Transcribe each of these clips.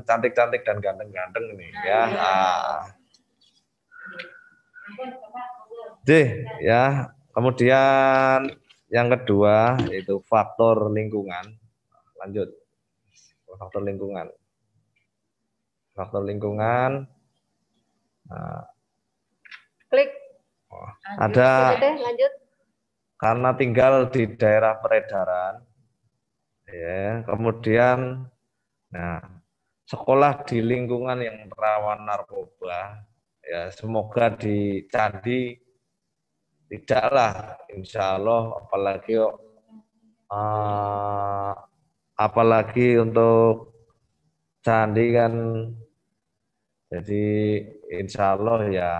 cantik-cantik dan ganteng-ganteng nih ah, ya. Iya. Ah. D ya. Kemudian yang kedua itu faktor lingkungan. Lanjut. Faktor lingkungan. Faktor lingkungan. Nah. Klik. Oh, ada lanjut. karena tinggal di daerah peredaran, ya. Kemudian, nah sekolah di lingkungan yang rawan narkoba ya semoga di candi tidaklah insya Allah apalagi uh, apalagi untuk candi kan jadi insya Allah ya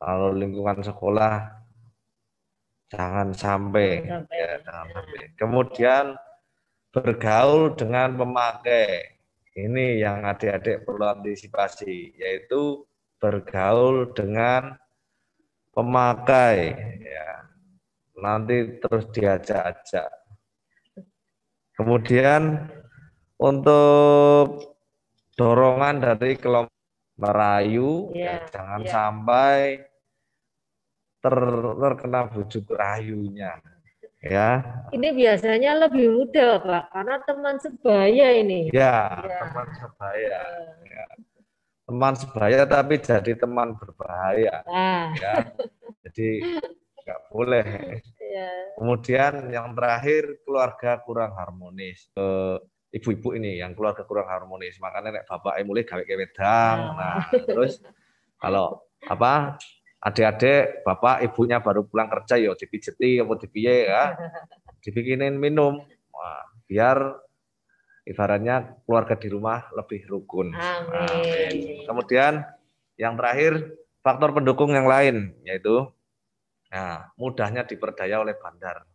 kalau lingkungan sekolah jangan sampai, jangan sampai. Ya, jangan sampai. kemudian bergaul dengan pemakai ini yang adik-adik perlu antisipasi, yaitu bergaul dengan pemakai. Ya. Nanti terus diajak-ajak. Kemudian untuk dorongan dari kelompok merayu, yeah. ya, jangan yeah. sampai ter terkena bujuk rayunya ya. Ini biasanya lebih mudah, Pak, karena teman sebaya ini. Ya, ya. teman sebaya. Ya. Teman sebaya tapi jadi teman berbahaya. Ah. Ya. Jadi nggak boleh. Ya. Kemudian yang terakhir keluarga kurang harmonis. Eh, ibu-ibu ini yang keluarga kurang harmonis, makanya nek bapak mulai gawe kewedang ah. Nah, terus kalau apa adik-adik, bapak, ibunya baru pulang kerja ya dipijeti apa dipiye ya. Dibikinin minum. Wah, biar ibaratnya keluarga di rumah lebih rukun. Amin. Amin. Kemudian yang terakhir faktor pendukung yang lain yaitu nah, mudahnya diperdaya oleh bandar.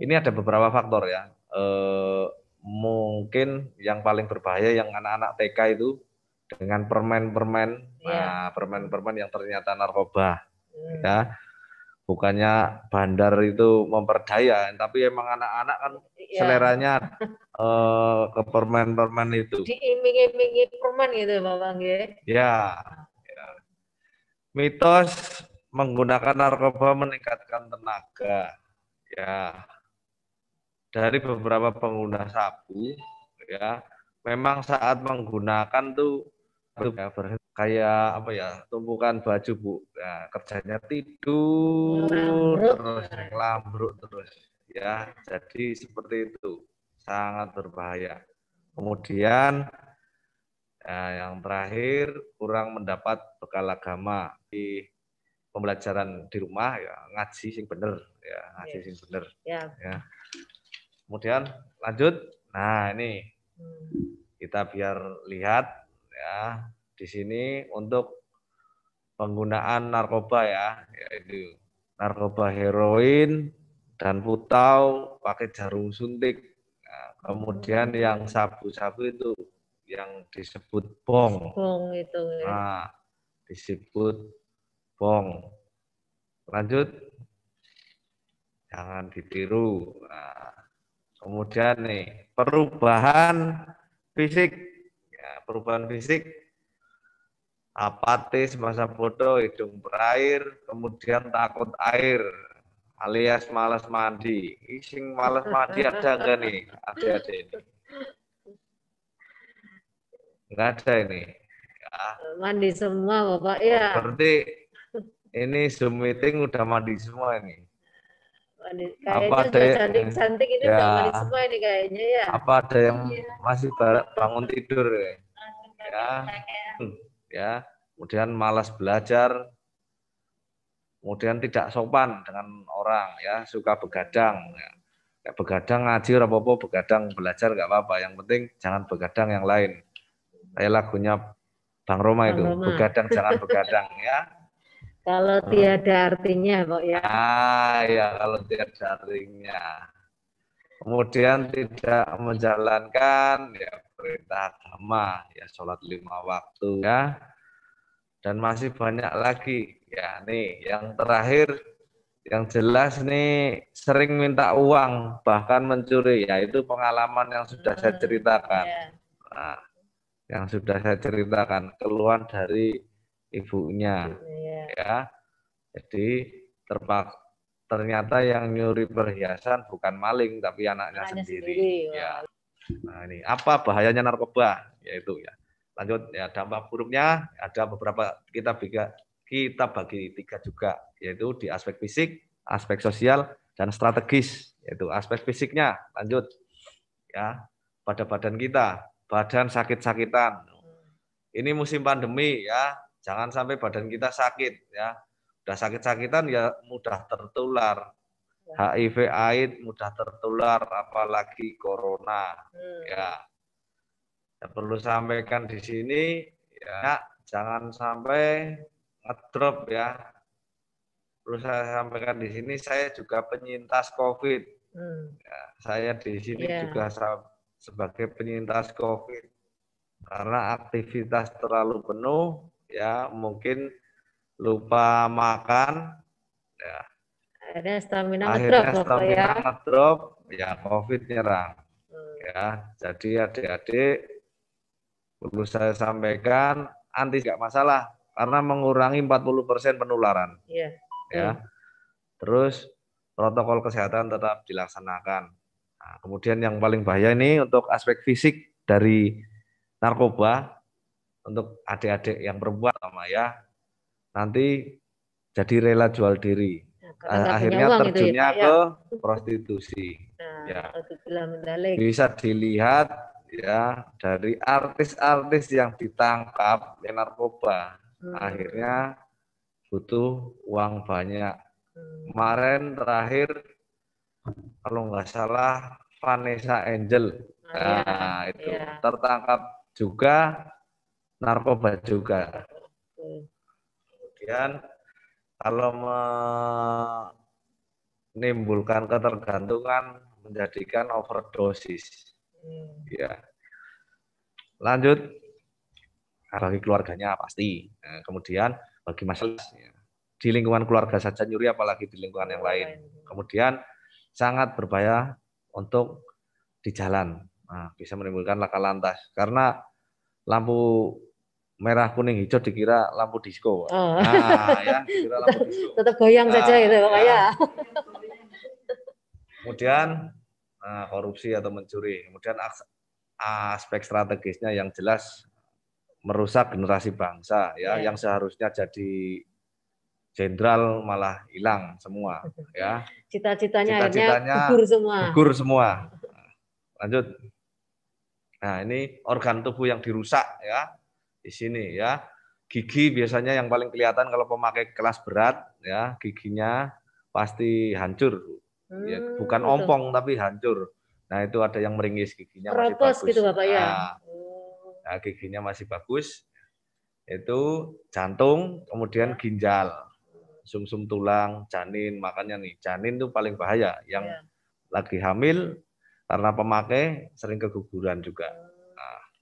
Ini ada beberapa faktor ya. E, mungkin yang paling berbahaya yang anak-anak TK itu dengan permen-permen, yeah. nah, permen-permen yang ternyata narkoba, mm. ya bukannya bandar itu memperdaya, tapi emang anak-anak kan yeah. seleranya uh, ke permen-permen itu. Diiming-imingi permen gitu, Bang ya. Ya. Mitos menggunakan narkoba meningkatkan tenaga. Ya. Dari beberapa pengguna sabu, ya, memang saat menggunakan tuh itu kayak apa ya tumpukan baju bu ya, kerjanya tidur lambruk. terus lambruk terus ya jadi seperti itu sangat berbahaya kemudian ya, yang terakhir kurang mendapat bekal agama di pembelajaran di rumah ya ngaji sing bener ya ngaji yes. sing bener yeah. ya kemudian lanjut nah ini hmm. kita biar lihat ya di sini untuk penggunaan narkoba ya yaitu narkoba heroin dan putau pakai jarum suntik ya, kemudian yang sabu-sabu itu yang disebut bong bong itu ya. nah, disebut bong lanjut jangan ditiru nah, kemudian nih perubahan fisik ya, perubahan fisik apatis masa bodoh hidung berair kemudian takut air alias malas mandi ising malas mandi ada nggak nih ada-ada ini nggak ada ini ya. mandi semua bapak ya berarti ini zoom meeting udah mandi semua ini Kayaknya apa ada cantik-cantik ini ya, semua ini kayaknya ya. Apa ada yang ya. masih bangun tidur ya? Ya. Ya. Hmm, ya. Kemudian malas belajar. Kemudian tidak sopan dengan orang ya, suka begadang ya. Kayak begadang ngaji apa apa begadang belajar nggak apa-apa. Yang penting jangan begadang yang lain. Kayak lagunya Bang Roma Bang itu, Roma. begadang jangan begadang ya. Kalau hmm. tiada artinya kok ya. Ah ya kalau tiada artinya. Kemudian tidak menjalankan ya perintah agama ya sholat lima waktu ya. Dan masih banyak lagi ya nih yang terakhir yang jelas nih sering minta uang bahkan mencuri ya itu pengalaman yang sudah hmm, saya ceritakan. yeah. Nah, yang sudah saya ceritakan keluhan dari ibunya yeah. Ya. ya jadi terpak ternyata yang nyuri perhiasan bukan maling tapi anaknya, anaknya sendiri, sendiri. ya nah ini apa bahayanya narkoba yaitu ya lanjut ya dampak buruknya ada beberapa kita bagi kita bagi tiga juga yaitu di aspek fisik aspek sosial dan strategis yaitu aspek fisiknya lanjut ya pada badan kita badan sakit-sakitan hmm. ini musim pandemi ya Jangan sampai badan kita sakit ya. Udah sakit-sakitan ya mudah tertular. Ya. HIV AIDS mudah tertular apalagi corona hmm. ya. ya. Perlu sampaikan di sini ya jangan sampai ngedrop ya. Perlu saya sampaikan di sini saya juga penyintas COVID. Hmm. Ya, saya di sini yeah. juga sebagai penyintas COVID karena aktivitas terlalu penuh ya mungkin lupa makan ya akhirnya stamina akhirnya ngedrop, stamina ya. ngedrop ya covid nyerang hmm. ya jadi adik-adik perlu saya sampaikan anti tidak masalah karena mengurangi 40% persen penularan yeah. ya hmm. terus protokol kesehatan tetap dilaksanakan nah, kemudian yang paling bahaya ini untuk aspek fisik dari narkoba untuk adik-adik yang perempuan sama ya nanti jadi rela jual diri nah, akhirnya gitu ya, terjunnya ya, ke prostitusi nah, ya bisa dilihat ya dari artis-artis yang ditangkap ya, narkoba hmm. akhirnya butuh uang banyak hmm. kemarin terakhir kalau nggak salah Vanessa Angel ah, iya. nah, ya, itu ya. tertangkap juga narkoba juga. Kemudian kalau menimbulkan ketergantungan menjadikan overdosis. Hmm. Ya. Lanjut bagi keluarganya pasti. Nah, kemudian bagi masalah ya. di lingkungan keluarga saja nyuri apalagi di lingkungan yang lain. Iya, iya. Kemudian sangat berbahaya untuk di jalan. Nah, bisa menimbulkan laka lantas karena lampu merah kuning hijau dikira lampu disco. Oh. Nah, ya, Tetap goyang nah, saja gitu, ya. ya. Kemudian nah, korupsi atau mencuri. Kemudian aspek strategisnya yang jelas merusak generasi bangsa ya, ya. yang seharusnya jadi jenderal malah hilang semua ya. Cita-citanya Cita, -citanya Cita gugur semua. Gugur semua. Lanjut. Nah, ini organ tubuh yang dirusak ya di sini ya. Gigi biasanya yang paling kelihatan kalau pemakai kelas berat ya, giginya pasti hancur. Ya, hmm, ya, bukan betul. ompong tapi hancur. Nah, itu ada yang meringis giginya Keropos masih bagus. gitu Bapak ya. Nah, oh. nah, giginya masih bagus. Itu jantung, kemudian ginjal, sumsum -sum tulang, janin. Makanya nih, janin itu paling bahaya yang ya. lagi hamil karena pemakai sering keguguran juga. Oh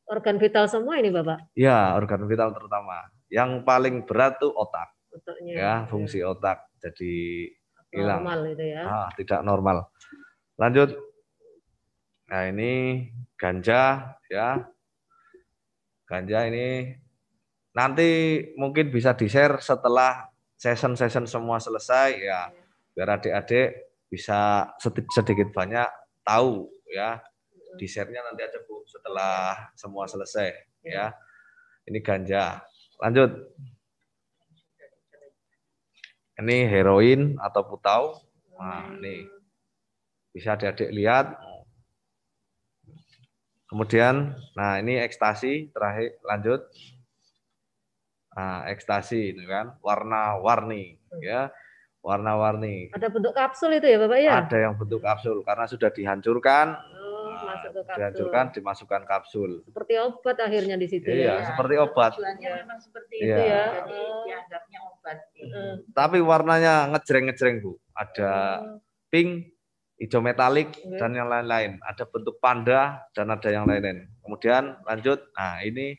organ vital semua ini Bapak? Ya, organ vital terutama. Yang paling berat tuh otak. Otaknya. Ya, fungsi ya. otak jadi hilang. itu ya. Ah, tidak normal. Lanjut. Nah, ini ganja ya. Ganja ini nanti mungkin bisa di-share setelah session-session semua selesai ya. Iya. Biar adik-adik bisa sedikit banyak tahu ya Desainnya nanti aja Bu setelah iya. semua selesai iya. ya. Ini ganja. Lanjut. Ini heroin atau putau. Nah, hmm. ini bisa adik-adik lihat. Kemudian, nah ini ekstasi terakhir lanjut. Nah, ekstasi itu kan warna-warni hmm. ya warna-warni. Ada bentuk kapsul itu ya Bapak ya? Ada yang bentuk kapsul karena sudah dihancurkan masuk ke kapsul. Dihancurkan dimasukkan kapsul. Seperti obat akhirnya di situ. Iya, ya. seperti obat. seperti iya. itu ya. Iya. Jadi obat. Mm. Tapi warnanya ngejreng-ngejreng, Bu. Ada mm. pink, hijau metalik okay. dan yang lain-lain. Ada bentuk panda dan ada yang lain-lain. Kemudian lanjut. Nah, ini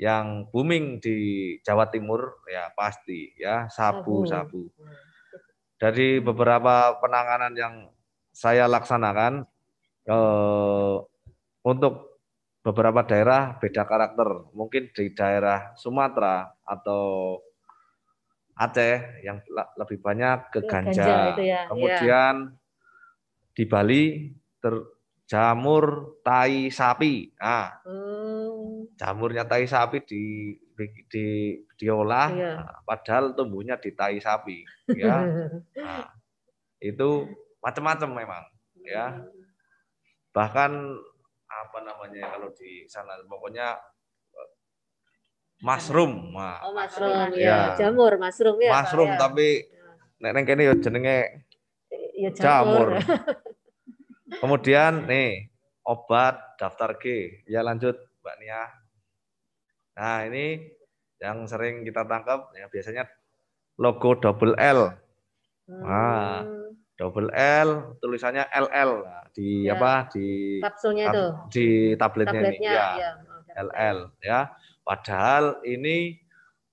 yang booming di Jawa Timur ya pasti ya sabu-sabu. Dari beberapa penanganan yang saya laksanakan eh, untuk beberapa daerah beda karakter. Mungkin di daerah Sumatera atau Aceh yang lebih banyak ke ganja. ganja ya. Iya. Kemudian ya. di Bali terjamur jamur tai sapi. Nah, Hmm. Jamurnya tai sapi di di, di diolah iya. Ah, padahal tumbuhnya di tai sapi ya. Nah, itu macam-macam memang ya. Hmm bahkan apa namanya kalau di sana pokoknya mushroom. oh, mushroom ya. ya. Jamur mushroom ya. Mushroom ya. tapi nek neng kene ya jenenge ya jamur. jamur. Kemudian nih obat daftar G. Ya lanjut Mbak Nia. Nah, ini yang sering kita tangkap ya biasanya logo double L. Nah, hmm. Nah, double L tulisannya LL nah, di ya. apa di kapsulnya itu di tabletnya, tabletnya ini ya, ya. LL ya padahal ini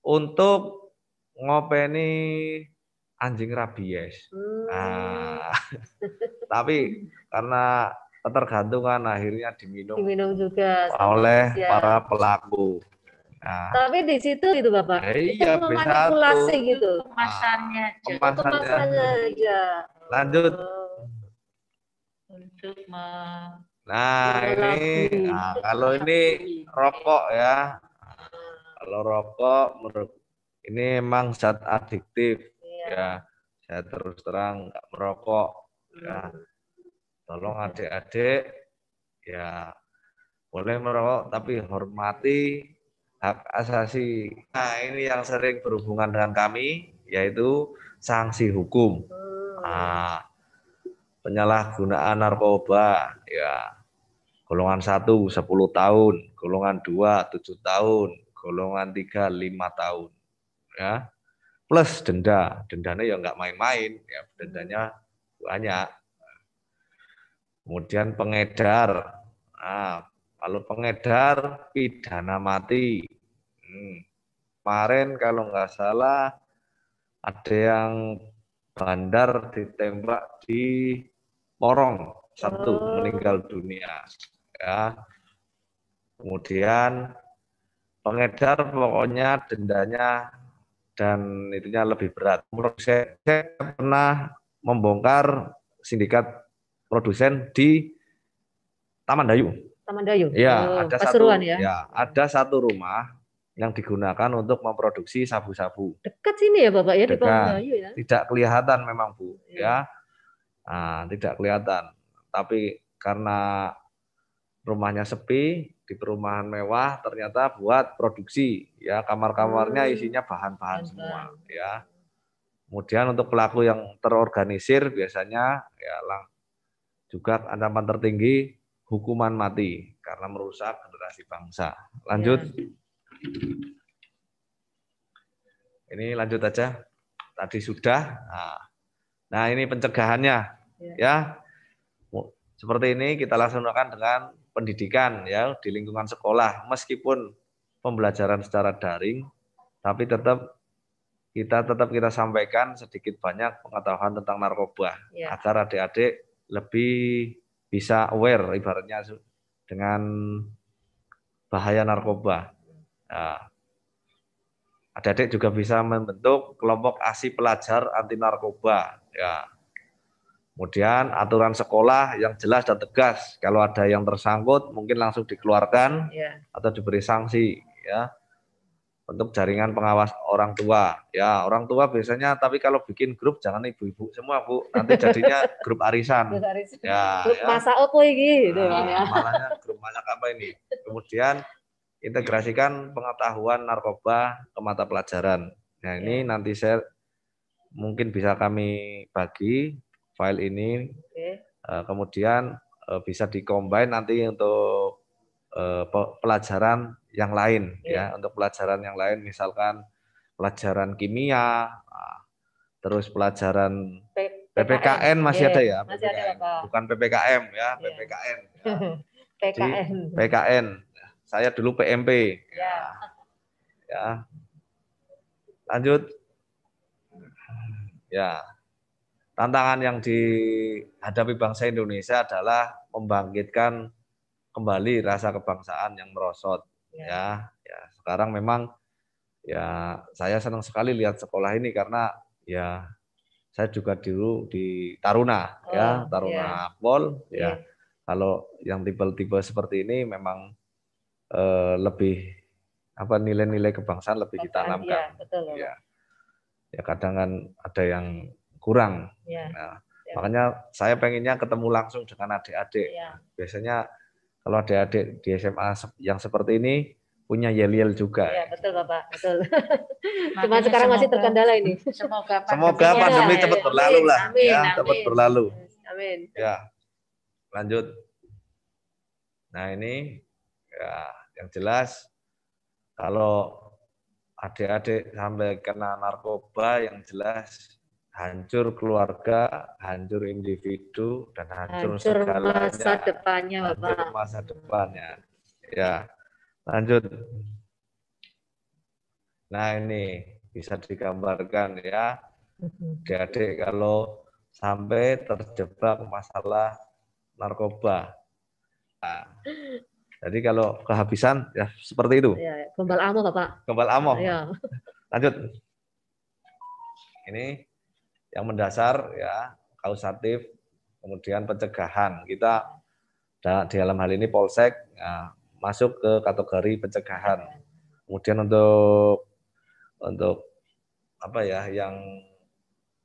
untuk ngopeni anjing rabies hmm. nah, tapi karena ketergantungan akhirnya diminum diminum juga oleh ya. para pelaku Nah, tapi di situ itu bapak eh, iya, itu memanipulasi gitu nah, kemasannya kemasannya, kemasannya aja lanjut untuk me nah ini nah, kalau ini rokok ya kalau rokok menurut ini emang zat adiktif iya. ya saya terus terang nggak merokok ya hmm. tolong adik-adik ya boleh merokok tapi hormati hak asasi nah ini yang sering berhubungan dengan kami yaitu sanksi hukum. Nah, penyalahgunaan narkoba ya golongan satu 10 tahun, golongan 2 7 tahun, golongan 3 5 tahun ya. Plus denda, dendanya ya nggak main-main ya, dendanya banyak. Kemudian pengedar. Nah, kalau pengedar pidana mati. Hmm. Kemarin kalau nggak salah ada yang bandar ditembak di Morong satu oh. meninggal dunia ya kemudian pengedar pokoknya dendanya dan itunya lebih berat. Menurut saya, pernah membongkar sindikat produsen di Taman Dayu. Taman Dayu. Ya, oh, ada Pasuruan satu, ya? ya. Ada satu rumah yang digunakan untuk memproduksi sabu-sabu. Dekat sini ya Bapak ya Dekat. di ya. Tidak kelihatan memang Bu ya. ya. Nah, tidak kelihatan. Tapi karena rumahnya sepi di perumahan mewah ternyata buat produksi ya kamar-kamarnya hmm. isinya bahan-bahan semua ya. Kemudian untuk pelaku yang terorganisir biasanya ya lang juga ancaman tertinggi hukuman mati karena merusak generasi bangsa. Lanjut. Ya. Ini lanjut aja. Tadi sudah. Nah, nah ini pencegahannya iya. ya. ya. Seperti ini kita laksanakan dengan pendidikan ya di lingkungan sekolah meskipun pembelajaran secara daring tapi tetap kita tetap kita sampaikan sedikit banyak pengetahuan tentang narkoba ya. agar adik-adik lebih bisa aware ibaratnya dengan bahaya narkoba. Nah, adik-adik juga bisa membentuk kelompok ASI pelajar anti narkoba. Ya. Kemudian aturan sekolah yang jelas dan tegas. Kalau ada yang tersangkut mungkin langsung dikeluarkan ya. atau diberi sanksi. Ya. untuk jaringan pengawas orang tua. Ya, orang tua biasanya tapi kalau bikin grup jangan ibu-ibu semua bu. Nanti jadinya grup arisan. Grup arisan. Ya, grup ya. masa apa ini? Nah, malahnya grup banyak apa ini? Kemudian integrasikan pengetahuan narkoba ke mata pelajaran. Nah, ini iya. nanti saya mungkin bisa kami bagi file ini. Eh, kemudian eh, bisa dikombin nanti untuk eh, pelajaran yang lain ya. ya, untuk pelajaran yang lain misalkan pelajaran kimia, ah, terus pelajaran PPKN masih ada ya, masih Ada, bukan PPKM ya, iya. PPKN. Ya. PKN. PKN. Saya dulu PMP. Ya. ya. ya. Lanjut. Ya. Tantangan yang dihadapi bangsa Indonesia adalah membangkitkan kembali rasa kebangsaan yang merosot ya. ya ya sekarang memang ya saya senang sekali lihat sekolah ini karena ya saya juga dulu di Taruna ya, oh, ya Taruna Akpol ya. ya kalau yang tipe-tipe seperti ini memang Eh, lebih apa nilai-nilai kebangsaan lebih kita tanamkan. Ya, betul, ya. ya kadang kan ada yang kurang. Ya. Nah, ya. Makanya saya pengennya ketemu langsung dengan adik-adik. Ya. Biasanya kalau adik-adik di SMA yang seperti ini punya yel-yel juga. Iya, betul Bapak, betul. Cuma sekarang semoga, masih terkendala ini. Semoga, semoga pandemi ya, cepat berlalu lah. Amin, ya, amin. cepat berlalu. Amin. Ya. Lanjut. Nah, ini ya yang jelas kalau adik-adik sampai kena narkoba yang jelas hancur keluarga, hancur individu dan hancur, hancur segalanya. masa depannya, Bapak. Hancur masa depannya. Ya. Lanjut. Nah, ini bisa digambarkan ya. Adik-adik kalau sampai terjebak masalah narkoba. Nah, jadi kalau kehabisan ya seperti itu. Ya, Gombal amoh Bapak. Gombal amoh. Ya. Lanjut. Ini yang mendasar ya kausatif, kemudian pencegahan. Kita di dalam hal ini polsek ya, masuk ke kategori pencegahan. Kemudian untuk untuk apa ya yang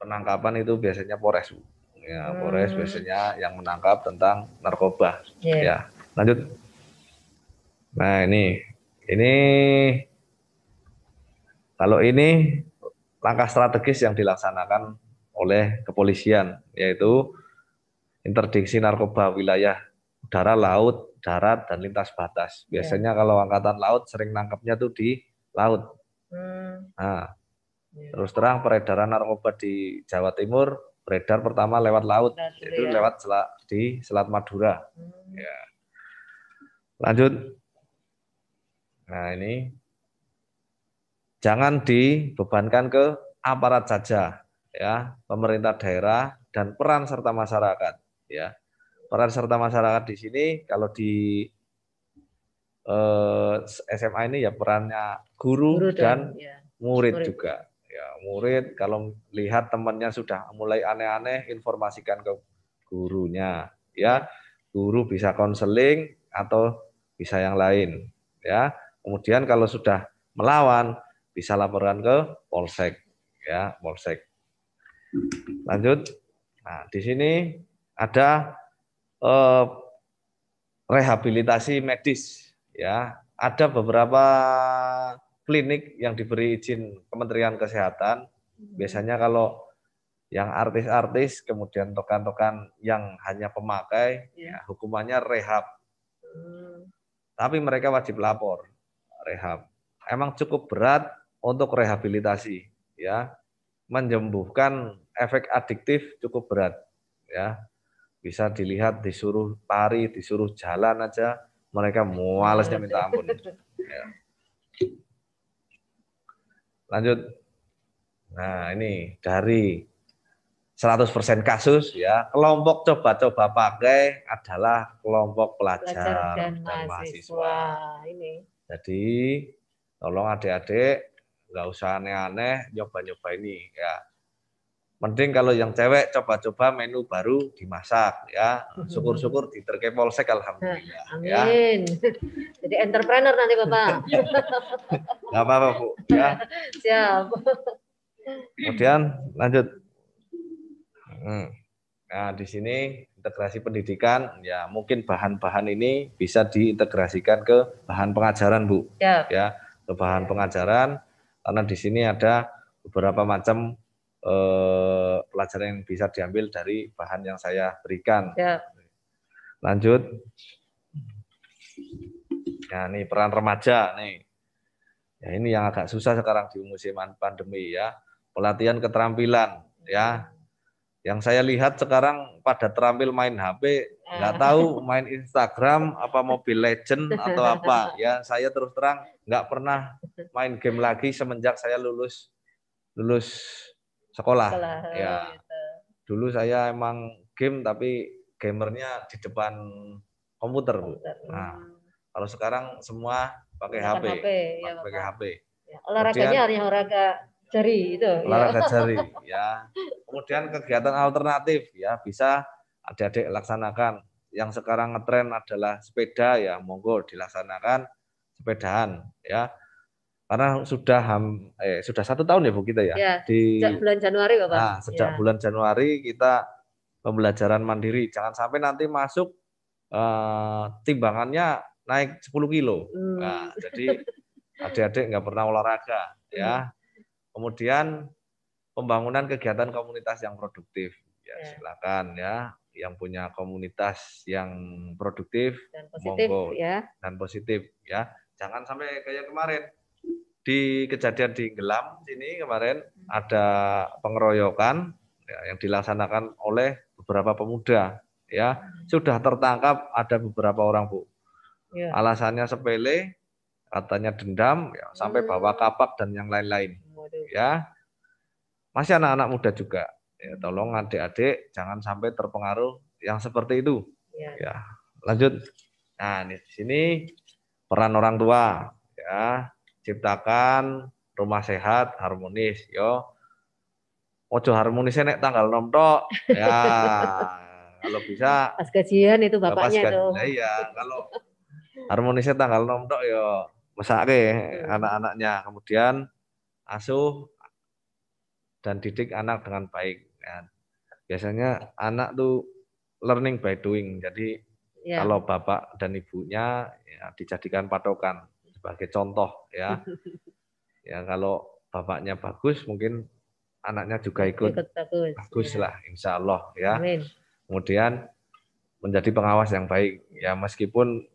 penangkapan itu biasanya Polres. Ya, Polres hmm. biasanya yang menangkap tentang narkoba. Yeah. Ya. Lanjut. Nah ini, ini kalau ini langkah strategis yang dilaksanakan oleh kepolisian, yaitu interdiksi narkoba wilayah udara, laut, darat, dan lintas batas. Ya. Biasanya ya. kalau angkatan laut sering nangkapnya tuh di laut. Hmm. Nah, ya. terus terang peredaran narkoba di Jawa Timur beredar pertama lewat laut, nah, itu ya. lewat sel di Selat Madura. Hmm. Ya. Lanjut. Nah ini jangan dibebankan ke aparat saja, ya pemerintah daerah dan peran serta masyarakat, ya peran serta masyarakat di sini kalau di eh, SMA ini ya perannya guru, guru dan, dan ya, murid, murid juga. Ya murid kalau lihat temannya sudah mulai aneh-aneh informasikan ke gurunya, ya guru bisa konseling atau bisa yang lain, ya Kemudian kalau sudah melawan bisa laporkan ke polsek ya, polsek. Lanjut. Nah, di sini ada eh, rehabilitasi medis ya. Ada beberapa klinik yang diberi izin Kementerian Kesehatan. Biasanya kalau yang artis-artis kemudian tokan-tokan yang hanya pemakai iya. ya, hukumannya rehab. Hmm. Tapi mereka wajib lapor rehab. Emang cukup berat untuk rehabilitasi, ya. menjembuhkan efek adiktif cukup berat, ya. Bisa dilihat disuruh tari, disuruh jalan aja, mereka mualesnya minta ampun. Ya. Lanjut. Nah, ini dari 100% kasus ya kelompok coba-coba pakai adalah kelompok pelajar, pelajar dan, dan mahasiswa. mahasiswa ini jadi tolong adik-adik nggak usah aneh-aneh nyoba-nyoba ini ya. Mending kalau yang cewek coba-coba menu baru dimasak ya. Mhm. Syukur-syukur di Terke Polsek alhamdulillah. Ya. Amin. Ya. Jadi entrepreneur nanti Bapak. Gak apa-apa Bu ya. Siap. Kemudian lanjut. Hmm. Nah, di sini integrasi pendidikan, ya mungkin bahan-bahan ini bisa diintegrasikan ke bahan pengajaran, Bu. Ya. ya ke bahan ya. pengajaran, karena di sini ada beberapa macam eh, pelajaran yang bisa diambil dari bahan yang saya berikan. Ya. Lanjut. Nah, ini peran remaja nih. Ya, ini yang agak susah sekarang di musim pandemi ya. Pelatihan keterampilan ya yang saya lihat sekarang pada terampil main HP, nggak ah. tahu main Instagram apa Mobile Legend atau apa. Ya saya terus terang nggak pernah main game lagi semenjak saya lulus lulus sekolah. sekolah ya. Gitu. Dulu saya emang game tapi gamernya di depan komputer, komputer. Nah, kalau sekarang semua pakai Bukan HP, HP ya, pakai HP. Ya, olahraganya hanya olahraga jari itu. Iya. Olahraga ya. jari ya. Kemudian kegiatan alternatif ya bisa adik-adik laksanakan. Yang sekarang ngetren adalah sepeda ya monggo dilaksanakan sepedaan ya. Karena sudah ham, eh, sudah satu tahun ya bu kita ya. ya di sejak bulan Januari bapak. Nah, sejak ya. bulan Januari kita pembelajaran mandiri. Jangan sampai nanti masuk eh, timbangannya naik 10 kilo. Hmm. Nah, jadi adik-adik nggak pernah olahraga ya hmm. Kemudian pembangunan kegiatan komunitas yang produktif. Ya, ya. silakan ya yang punya komunitas yang produktif dan positif monggo, ya. Dan positif ya. Jangan sampai kayak kemarin di kejadian di Gelam sini kemarin hmm. ada pengeroyokan ya, yang dilaksanakan oleh beberapa pemuda ya. Hmm. Sudah tertangkap ada beberapa orang, Bu. Ya. Alasannya sepele, katanya dendam ya, sampai hmm. bawa kapak dan yang lain-lain ya masih anak-anak muda juga ya tolong adik-adik jangan sampai terpengaruh yang seperti itu ya, ya. lanjut nah di sini peran orang tua ya ciptakan rumah sehat harmonis yo ojo harmonisnya nek tanggal nom tok ya kalau bisa pas kajian itu ya, bapaknya pas tuh iya kalau harmonisnya tanggal nom tok yo mesake hmm. anak-anaknya kemudian asuh dan didik anak dengan baik. Ya. Biasanya anak tuh learning by doing. Jadi ya. kalau bapak dan ibunya ya, dijadikan patokan sebagai contoh ya. ya kalau bapaknya bagus mungkin anaknya juga ikut, ikut bagus, bagus ya. lah insya Allah ya. Amin. Kemudian menjadi pengawas yang baik ya meskipun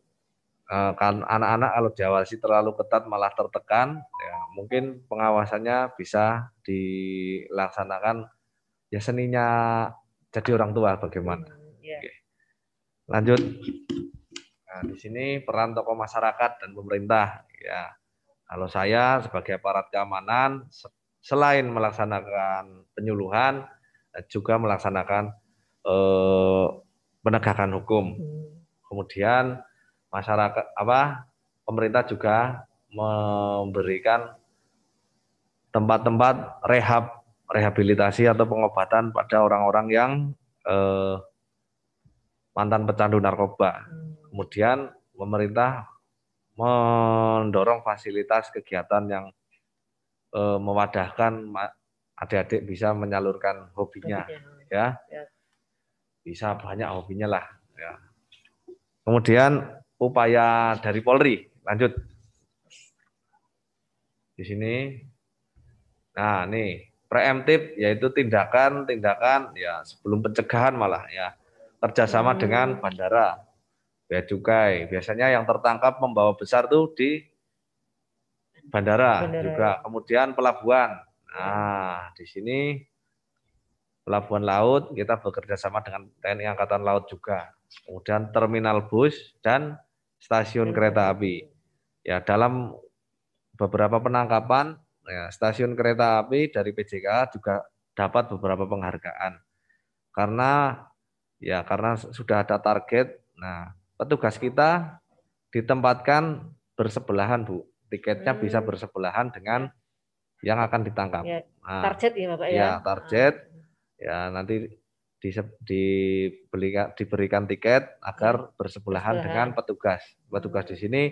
eh, kan anak-anak kalau diawasi terlalu ketat malah tertekan ya mungkin pengawasannya bisa dilaksanakan ya seninya jadi orang tua bagaimana. Hmm, yeah. Oke. Lanjut. Nah, di sini peran tokoh masyarakat dan pemerintah ya. Kalau saya sebagai aparat keamanan selain melaksanakan penyuluhan eh, juga melaksanakan eh, penegakan hukum. Hmm. Kemudian masyarakat apa pemerintah juga memberikan tempat-tempat rehab rehabilitasi atau pengobatan pada orang-orang yang eh, mantan pecandu narkoba. Hmm. Kemudian pemerintah mendorong fasilitas kegiatan yang eh, mewadahkan adik-adik bisa menyalurkan hobinya, ya. ya. Bisa banyak hobinya lah, ya. Kemudian upaya dari Polri, lanjut. Di sini Nah, nih preemptif yaitu tindakan-tindakan ya sebelum pencegahan malah ya kerjasama hmm. dengan bandara bea cukai biasanya yang tertangkap membawa besar tuh di bandara, bandara. juga kemudian pelabuhan nah di sini pelabuhan laut kita bekerja sama dengan TNI Angkatan Laut juga kemudian terminal bus dan stasiun hmm. kereta api ya dalam beberapa penangkapan Ya, stasiun kereta api dari PJK juga dapat beberapa penghargaan karena ya karena sudah ada target. Nah, petugas kita ditempatkan bersebelahan, Bu. Tiketnya hmm. bisa bersebelahan dengan yang akan ditangkap. Ya, nah, target ya, Bapak ya. Ya, ah. target. Ya, nanti di, dibelikan, diberikan tiket agar hmm, bersebelahan Sebelahan. dengan petugas. Petugas hmm. di sini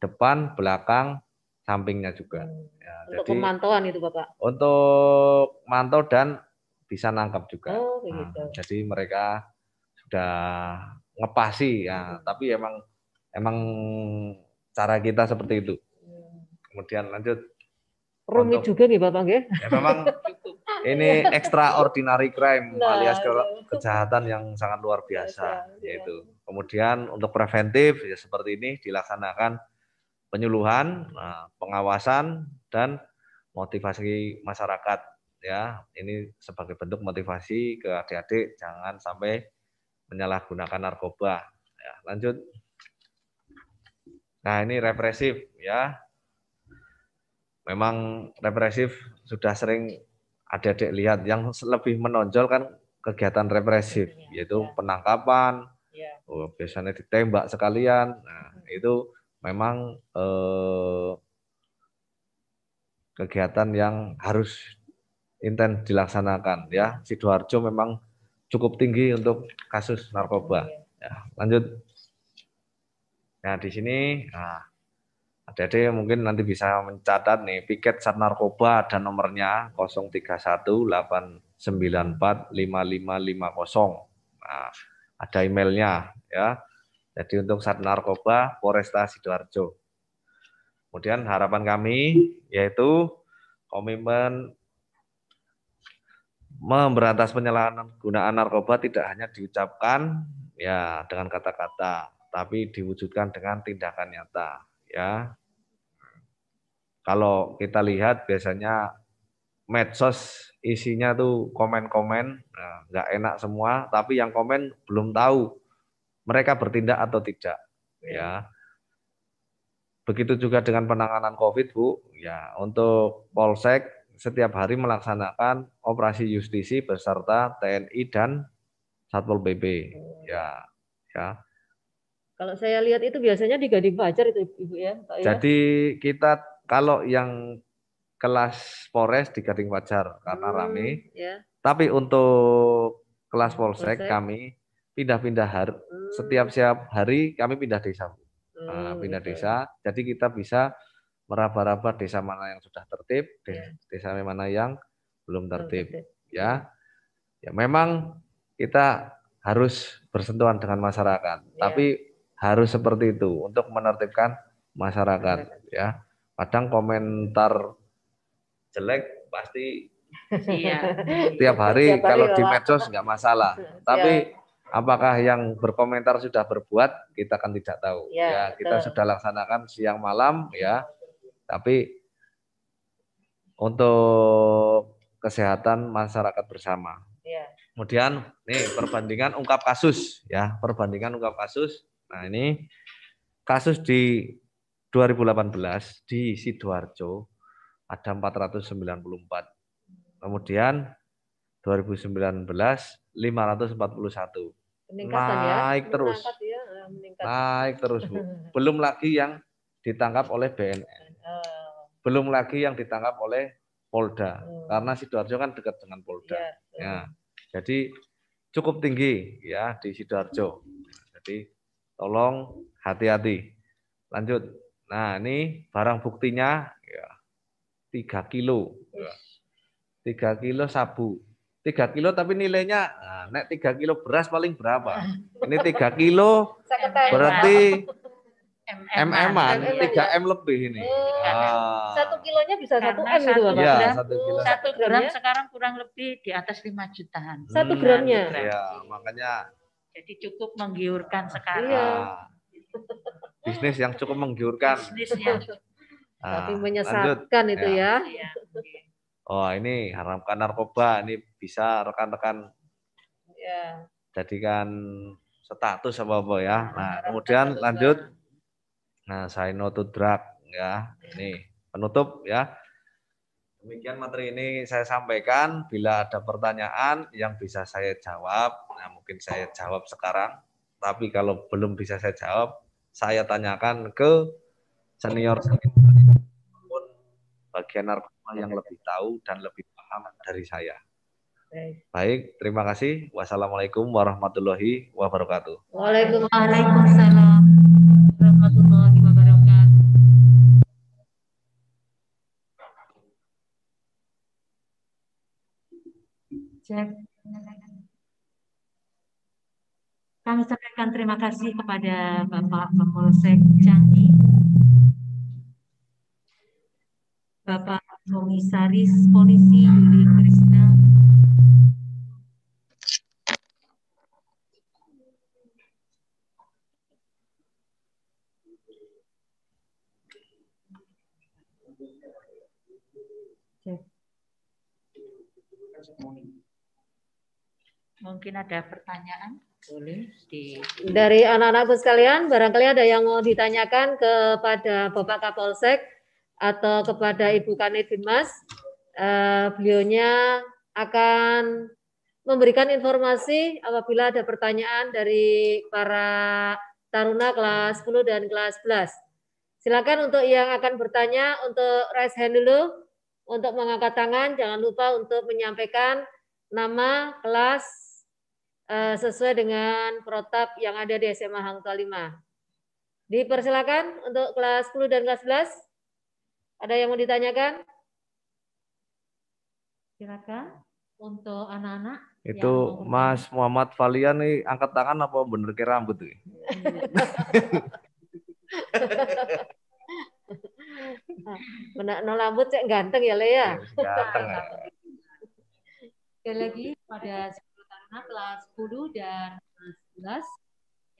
depan, belakang, sampingnya juga. Hmm. Ya, untuk jadi, pemantauan itu Bapak? Untuk mantau dan bisa nangkap juga. Oh, gitu. nah, jadi mereka sudah ngepasi ya, hmm. tapi emang emang cara kita seperti itu. Hmm. Kemudian lanjut. Rumit untuk, juga nih Bapak Ya memang ini extraordinary crime nah, alias ke kejahatan yang sangat luar biasa, biasa iya. yaitu. Kemudian untuk preventif ya seperti ini dilaksanakan penyuluhan, eh, pengawasan dan motivasi masyarakat ya. Ini sebagai bentuk motivasi ke adik-adik jangan sampai menyalahgunakan narkoba. Ya, lanjut. Nah, ini represif ya. Memang represif sudah sering adik-adik lihat yang lebih menonjol kan kegiatan represif iya, yaitu iya. penangkapan. Iya. Oh, biasanya ditembak sekalian. Nah, itu memang eh, kegiatan yang harus intens dilaksanakan ya. Sidoarjo memang cukup tinggi untuk kasus narkoba. Iya. Ya, lanjut. Nah, di sini nah, ada mungkin nanti bisa mencatat nih piket sat narkoba dan nomornya 0318945550. Nah, ada emailnya ya. Jadi untuk sat narkoba Polresta Sidoarjo. Kemudian harapan kami yaitu komitmen memberantas penyalahgunaan narkoba tidak hanya diucapkan ya dengan kata-kata, tapi diwujudkan dengan tindakan nyata ya. Kalau kita lihat biasanya medsos isinya tuh komen-komen nah, nggak enak semua, tapi yang komen belum tahu mereka bertindak atau tidak iya. ya begitu juga dengan penanganan covid bu ya untuk polsek setiap hari melaksanakan operasi justisi beserta TNI dan satpol pp oh. ya ya kalau saya lihat itu biasanya digadi bajar itu ibu ya Pak, ya? jadi ya? kita kalau yang kelas Polres di Gading Wajar karena hmm, rame. Ya. Tapi untuk kelas Polsek, Polsek. kami pindah-pindah hari, hmm. setiap siap hari kami pindah desa. Ah, hmm, uh, pindah okay. desa. Jadi kita bisa meraba-raba desa mana yang sudah tertib, yeah. desa mana yang belum tertib, okay. ya. Ya memang kita harus bersentuhan dengan masyarakat, yeah. tapi harus seperti itu untuk menertibkan masyarakat, yeah. ya. Kadang komentar jelek pasti Iya. Tiap hari hari kalau di medsos nggak masalah. Tapi iya apakah yang berkomentar sudah berbuat kita kan tidak tahu ya, ya kita betul. sudah laksanakan siang malam ya tapi untuk kesehatan masyarakat bersama ya. kemudian nih perbandingan ungkap kasus ya perbandingan ungkap kasus nah ini kasus di 2018 di sidoarjo ada 494 kemudian 2019 541 Ya, naik ya terus ya, eh, naik terus bu belum lagi yang ditangkap oleh BNN eh. belum lagi yang ditangkap oleh Polda karena sidoarjo kan dekat dengan Polda ya, ya. jadi cukup tinggi ya di sidoarjo jadi tolong hati-hati lanjut nah ini barang buktinya ya, tiga kilo tiga kilo sabu 3 kilo tapi nilainya nah, nek 3 kilo beras paling berapa? Ini 3 kilo berarti MM-an, 3 iya, iya, iya. M lebih ini. Ah. Satu kilonya bisa satu M gitu Pak. Ya, satu, kilo. satu gram ya? sekarang kurang lebih di atas 5 jutaan. Satu hmm, gramnya. Iya, makanya. Jadi cukup menggiurkan sekarang. Iya. Bisnis yang cukup menggiurkan. Bisnis yang ah, tapi menyesatkan lanjut. itu ya. ya oh ini haramkan narkoba, ini bisa rekan-rekan ya. jadikan status apa apa ya. Nah kemudian lanjut, ya. nah saya no to drug ya ini penutup ya. Demikian materi ini saya sampaikan. Bila ada pertanyaan yang bisa saya jawab, nah mungkin saya jawab sekarang. Tapi kalau belum bisa saya jawab, saya tanyakan ke senior senior bagian narkoba yang lebih tahu dan lebih paham dari saya. Baik. Baik, terima kasih. Wassalamualaikum warahmatullahi wabarakatuh. Waalaikumsalam warahmatullahi wabarakatuh. Kami sampaikan terima kasih kepada Bapak Kapolsek Candi, Bapak Komisaris Polisi Yuli Krisna. Mungkin ada pertanyaan? Boleh di... Dari anak-anakku sekalian, barangkali ada yang mau ditanyakan kepada Bapak Kapolsek atau kepada Ibu Kanit Dimas, eh, beliaunya akan memberikan informasi apabila ada pertanyaan dari para taruna kelas 10 dan kelas 11. Silakan untuk yang akan bertanya untuk raise hand dulu untuk mengangkat tangan jangan lupa untuk menyampaikan nama kelas eh, sesuai dengan protap yang ada di SMA Hang Tua 5. Dipersilakan untuk kelas 10 dan kelas 11. Ada yang mau ditanyakan? Silakan untuk anak-anak. Itu Mas Muhammad Valian nih angkat tangan apa bener kira rambut tuh? Menak no rambut cek ganteng ya Lea. Ya? Iya, ganteng. Ya. Sekali lagi pada anak kelas 10 dan 11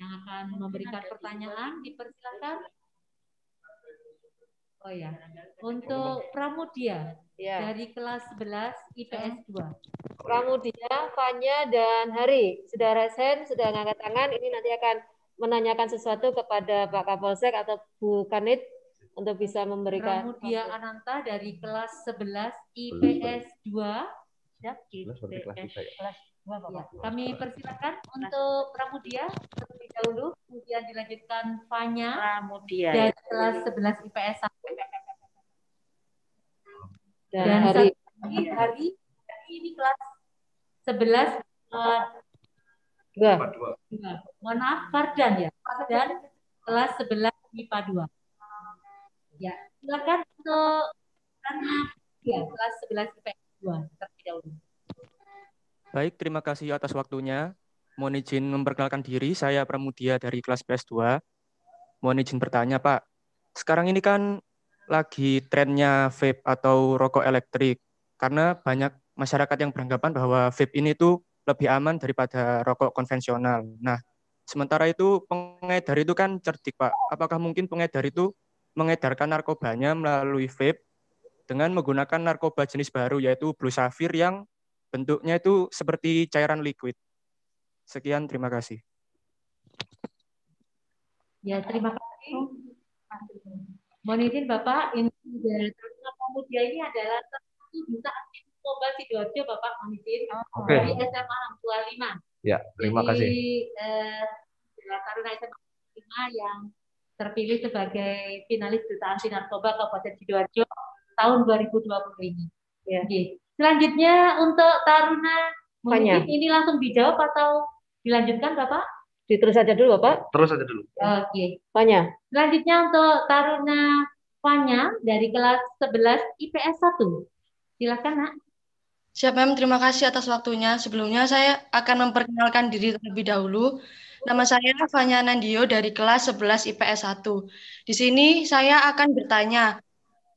yang akan memberikan pertanyaan dipersilakan Oh ya. Untuk Pramudia ya. dari kelas 11 IPS 2. Pramudia, Fanya dan Hari. sudah resen, sudah angkat tangan. Ini nanti akan menanyakan sesuatu kepada Pak Kapolsek atau Bu Kanit untuk bisa memberikan. Pramudia Ananta dari kelas 11 IPS 2. Ya, IPS. Kelas Ya. Kami persilakan untuk Pramudia terlebih dahulu, kemudian dilanjutkan Fanya Pramudia dan kelas 11 IPS 1. Dan, dan hari lagi hari, hari ini kelas 11 uh, dua. dua. Mohon maaf Fardan ya, Fardan kelas 11 IPA 2. Ya, silakan untuk karena ya kelas 11 IPS 2 terlebih dahulu. Baik, terima kasih atas waktunya. Mohon izin memperkenalkan diri, saya Pramudia dari kelas PS2. Mohon izin bertanya, Pak. Sekarang ini kan lagi trennya vape atau rokok elektrik, karena banyak masyarakat yang beranggapan bahwa vape ini tuh lebih aman daripada rokok konvensional. Nah, sementara itu pengedar itu kan cerdik, Pak. Apakah mungkin pengedar itu mengedarkan narkobanya melalui vape dengan menggunakan narkoba jenis baru, yaitu blue safir yang Bentuknya itu seperti cairan liquid. Sekian, terima kasih. Ya, terima kasih. Mohon izin Bapak, ini dari pemuda ini adalah satu juta aktif di Dojo, Bapak, mohon izin. Okay. Dari SMA 25. 5. Ya, terima Jadi, kasih. Jadi, eh, karena SMA 5 yang terpilih sebagai finalis Duta Anti Narkoba Kabupaten Sidoarjo tahun 2020 ini. Ya. Gitu. Selanjutnya untuk Taruna, mungkin Tanya. ini langsung dijawab atau dilanjutkan Bapak? Diterus saja dulu Bapak. Terus saja dulu. Oke. Okay. Fanya. Selanjutnya untuk Taruna Fanya dari kelas 11 IPS 1. Silakan Nak. Siap Mem, terima kasih atas waktunya. Sebelumnya saya akan memperkenalkan diri terlebih dahulu. Nama saya Fanya Nandio dari kelas 11 IPS 1. Di sini saya akan bertanya,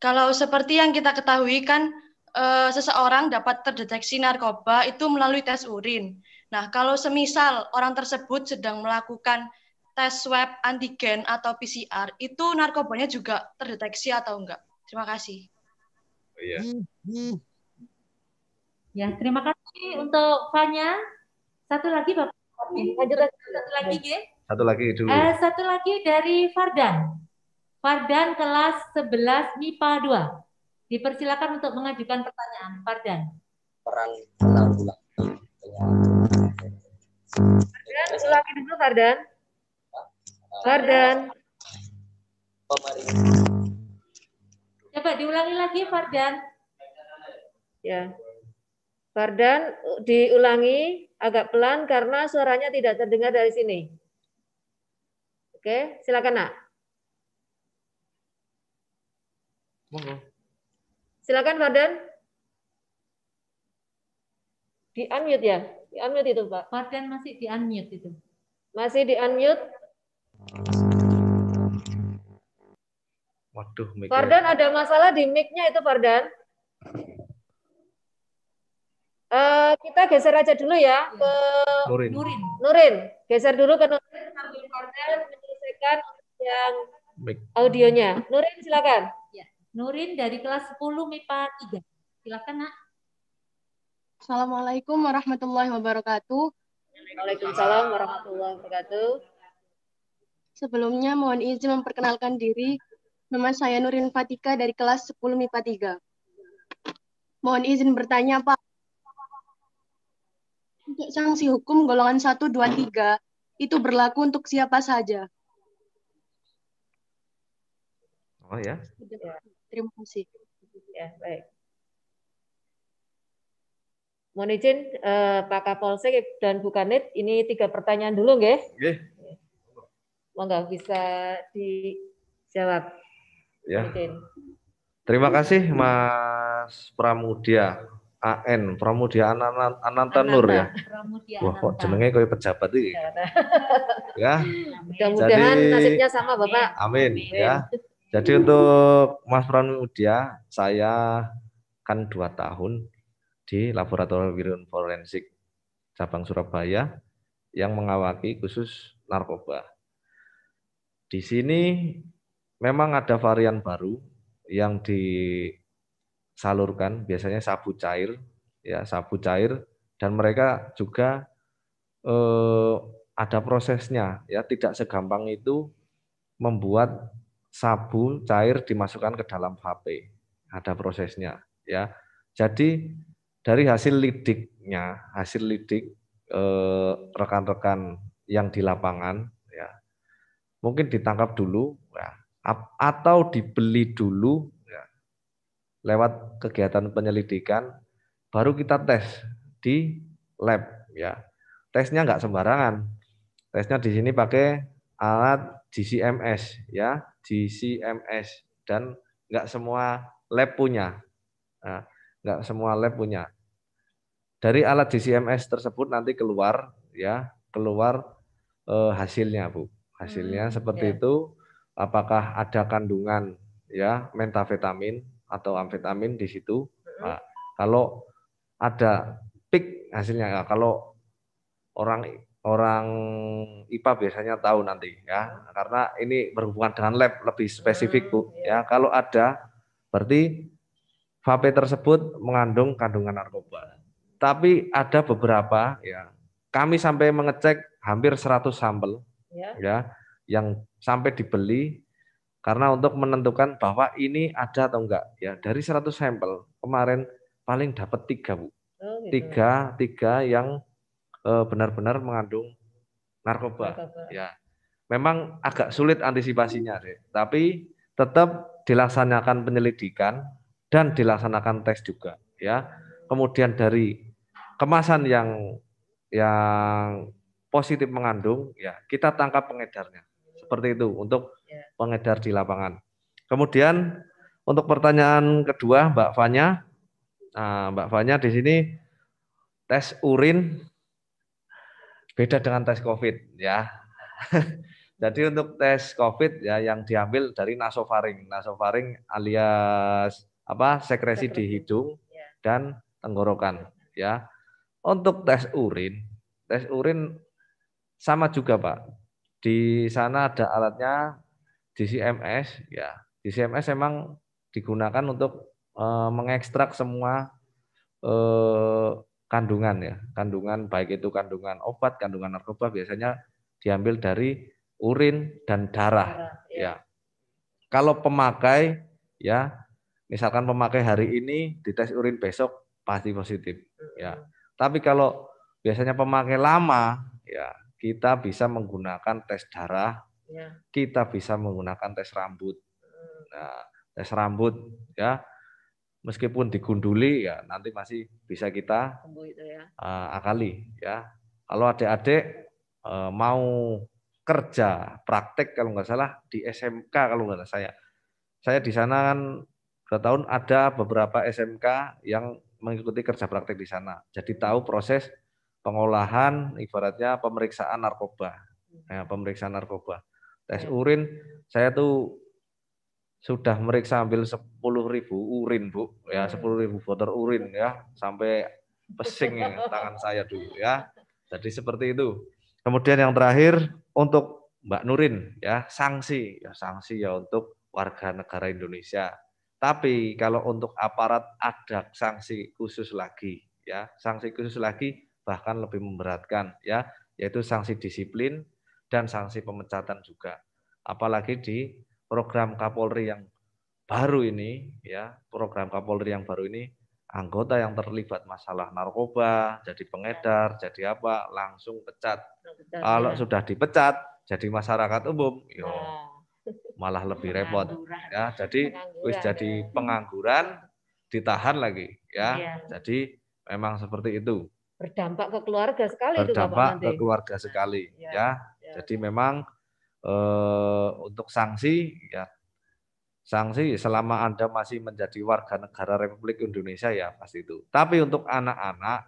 kalau seperti yang kita ketahui kan uh, seseorang dapat terdeteksi narkoba itu melalui tes urin. Nah, kalau semisal orang tersebut sedang melakukan tes swab antigen atau PCR, itu narkobanya juga terdeteksi atau enggak? Terima kasih. Oh, iya. Hmm, hmm. Ya, terima kasih untuk Fanya. Satu lagi Bapak. Satu hmm. lagi. Satu lagi, G. Satu lagi dulu. Eh, satu lagi dari Fardan. Fardan kelas 11 MIPA 2. Dipersilakan untuk mengajukan pertanyaan, Fardan. Perang ulang ulang. Fardan, ulangi dulu Fardan. Fardan. Coba diulangi lagi Fardan. Ya. Fardan diulangi agak pelan karena suaranya tidak terdengar dari sini. Oke, silakan Nak. Monggo. Silakan Fardan. Di unmute ya? Di unmute itu, Pak. Fardan masih di unmute itu. Masih di unmute? Waduh, mic Fardan ada masalah di mic-nya itu, Fardan. Uh, kita geser aja dulu ya ke Nurin. Nurin. Nurin. Geser dulu ke Nurin sambil Fardan menyelesaikan yang audionya. Nurin silakan. Ya. Nurin dari kelas 10 MIPA 3. Silakan, Nak. Assalamualaikum warahmatullahi wabarakatuh. Waalaikumsalam warahmatullahi wabarakatuh. Sebelumnya mohon izin memperkenalkan diri. Nama saya Nurin Fatika dari kelas 10 MIPA 3. Mohon izin bertanya, Pak. Untuk sanksi hukum golongan 1, 2, 3, itu berlaku untuk siapa saja? Oh ya? Terima kasih. Ya, baik. Mohon izin uh, Pak Kapolsek dan Bu Kanit, ini tiga pertanyaan dulu nggih. Nggih. Monggo bisa dijawab. Ya. Mungkin. Terima kasih Mas Pramudia AN Pramudia Ananta, ya? Ananta Nur ya. Pramudia Wah, kok jenenge koyo pejabat iki. ya. ya. Mudah-mudahan nasibnya sama Bapak. Amin, ya. amin. ya. Jadi untuk Mas Widya, saya kan dua tahun di Laboratorium Forensik cabang Surabaya yang mengawaki khusus narkoba. Di sini memang ada varian baru yang disalurkan, biasanya sabu cair, ya sabu cair, dan mereka juga eh, ada prosesnya, ya tidak segampang itu membuat sabu cair dimasukkan ke dalam vape. Ada prosesnya ya. Jadi dari hasil lidiknya, hasil lidik rekan eh, rekan-rekan yang di lapangan ya. Mungkin ditangkap dulu ya atau dibeli dulu ya, lewat kegiatan penyelidikan baru kita tes di lab ya. Tesnya nggak sembarangan. Tesnya di sini pakai alat GCMS ya, GCMS dan nggak semua lab punya. Nah, nggak semua lab punya. Dari alat GCMS tersebut nanti keluar ya, keluar eh, hasilnya, Bu. Hasilnya hmm, seperti ya. itu apakah ada kandungan ya mentafetamin atau amfetamin di situ. Hmm. Nah, kalau ada pik hasilnya kalau orang orang IPA biasanya tahu nanti ya hmm. karena ini berhubungan dengan lab lebih spesifik Bu hmm, ya iya. kalau ada berarti vape tersebut mengandung kandungan narkoba tapi ada beberapa ya kami sampai mengecek hampir 100 sampel ya, ya yang sampai dibeli karena untuk menentukan bahwa ini ada atau enggak ya dari 100 sampel kemarin paling dapat tiga Bu oh, gitu. tiga tiga yang Eh, benar-benar mengandung narkoba. narkoba. Ya, memang agak sulit antisipasinya, deh. tapi tetap dilaksanakan penyelidikan dan dilaksanakan tes juga, ya. Kemudian dari kemasan yang yang positif mengandung, ya kita tangkap pengedarnya. Seperti itu untuk ya. pengedar di lapangan. Kemudian untuk pertanyaan kedua Mbak Fanya, nah, Mbak Fanya di sini tes urin Beda dengan tes COVID ya. Jadi untuk tes COVID ya yang diambil dari nasofaring, nasofaring alias apa sekresi, di hidung ya. dan tenggorokan ya. Untuk tes urin, tes urin sama juga pak. Di sana ada alatnya di CMS ya. Di CMS emang digunakan untuk e, mengekstrak semua e, kandungan ya, kandungan baik itu kandungan obat, kandungan narkoba biasanya diambil dari urin dan darah, ya. ya. Kalau pemakai ya, misalkan pemakai hari ini dites urin besok pasti positif ya. Tapi kalau biasanya pemakai lama ya, kita bisa menggunakan tes darah, ya. kita bisa menggunakan tes rambut. Mm. Nah, tes rambut ya meskipun digunduli ya nanti masih bisa kita uh, akali ya. Kalau adik-adik uh, mau kerja praktek kalau nggak salah di SMK kalau nggak salah saya. Saya di sana kan dua tahun ada beberapa SMK yang mengikuti kerja praktek di sana. Jadi tahu proses pengolahan ibaratnya pemeriksaan narkoba. Hmm. Ya, pemeriksaan narkoba. Tes ya. urin saya tuh sudah meriksa ambil 10.000 urin, Bu. Ya, 10.000 hmm. botol urin ya, sampai pesing ya, tangan saya dulu ya. Jadi seperti itu. Kemudian yang terakhir untuk Mbak Nurin ya, sanksi ya sanksi ya untuk warga negara Indonesia. Tapi kalau untuk aparat ada sanksi khusus lagi ya, sanksi khusus lagi bahkan lebih memberatkan ya, yaitu sanksi disiplin dan sanksi pemecatan juga. Apalagi di program Kapolri yang baru ini ya, program Kapolri yang baru ini anggota yang terlibat masalah narkoba, jadi pengedar, jadi apa, langsung pecat. Kalau ya. sudah dipecat jadi masyarakat umum, yo nah. malah lebih repot ya. Jadi wis jadi ya. pengangguran ditahan lagi ya. Iya. Jadi memang seperti itu. Berdampak ke keluarga sekali berdampak itu ke keluarga sekali iya, ya. ya. ya. Jadi memang eh, untuk sanksi ya sanksi selama Anda masih menjadi warga negara Republik Indonesia ya pasti itu. Tapi untuk anak-anak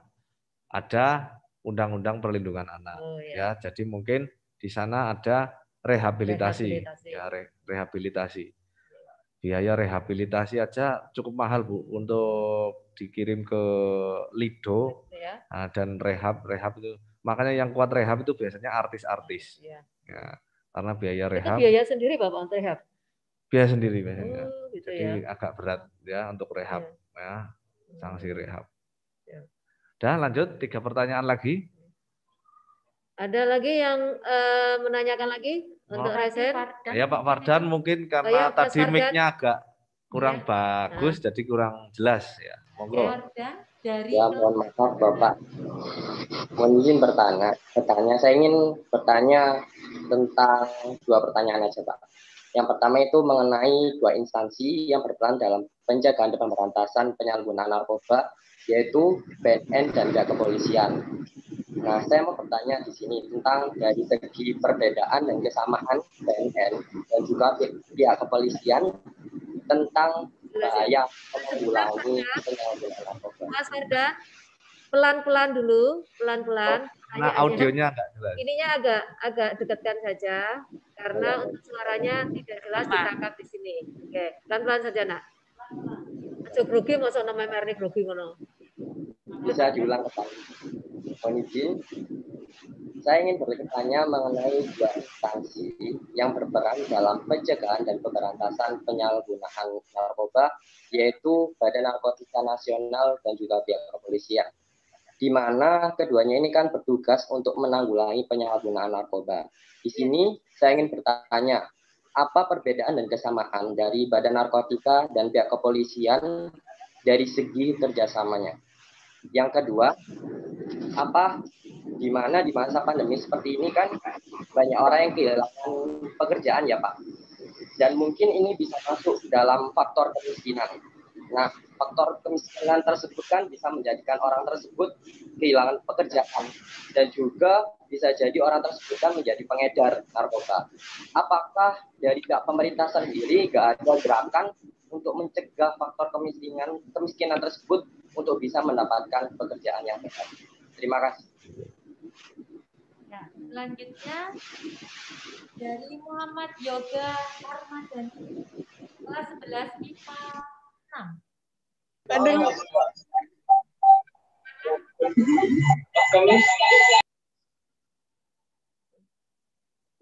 ada undang-undang perlindungan anak oh, ya. ya. Jadi mungkin di sana ada rehabilitasi, rehabilitasi. ya re, rehabilitasi. Biaya rehabilitasi aja cukup mahal Bu untuk dikirim ke Lido gitu ya. Nah, dan rehab rehab itu makanya yang kuat rehab itu biasanya artis-artis. Iya. Ya. ya karena biaya rehab. Itu biaya sendiri Bapak untuk rehab? Biaya sendiri biasanya. Oh, gitu Jadi ya. agak berat ya untuk rehab ya, ya sanksi hmm. rehab. Ya. Dan lanjut tiga pertanyaan lagi. Ada lagi yang uh, menanyakan lagi oh. untuk Resen? Ya Pak Fardan mungkin oh, karena oh, ya, tadi mic-nya agak kurang ya. bagus, nah. jadi kurang jelas ya. Monggo. Ya, dari ya, mohon maaf Bapak. Mohon izin bertanya, bertanya. Saya ingin bertanya tentang dua pertanyaan aja Pak. Yang pertama itu mengenai dua instansi yang berperan dalam penjagaan dan pemberantasan penyalahgunaan narkoba, yaitu BNN dan pihak kepolisian. Nah, saya mau bertanya di sini tentang dari segi perbedaan dan kesamaan BNN dan juga pihak kepolisian tentang Iya, iya. Iya, Mas Arda, pelan-pelan dulu, pelan-pelan. Oh, nah, audionya agak jelas. Ininya agak agak dekatkan saja karena oh, untuk suaranya tidak jelas nah. ditangkap di sini. Oke, pelan-pelan saja, Nak. Aja grogi mosok nama merni grogi ngono. Bisa diulang kembali. Mohon izin saya ingin bertanya mengenai dua instansi yang berperan dalam pencegahan dan pemberantasan penyalahgunaan narkoba, yaitu Badan Narkotika Nasional dan juga pihak kepolisian. Di mana keduanya ini kan bertugas untuk menanggulangi penyalahgunaan narkoba. Di sini saya ingin bertanya, apa perbedaan dan kesamaan dari Badan Narkotika dan pihak kepolisian dari segi kerjasamanya? Yang kedua, apa di mana di masa pandemi seperti ini kan banyak orang yang kehilangan pekerjaan ya Pak. Dan mungkin ini bisa masuk dalam faktor kemiskinan. Nah, faktor kemiskinan tersebut kan bisa menjadikan orang tersebut kehilangan pekerjaan dan juga bisa jadi orang tersebut kan menjadi pengedar narkoba. Apakah dari pihak pemerintah sendiri gak ada gerakan untuk mencegah faktor kemiskinan kemiskinan tersebut untuk bisa mendapatkan pekerjaan yang sehat. Terima kasih. Ya, selanjutnya dari Muhammad Yoga Armadan kelas 11 IPA 6.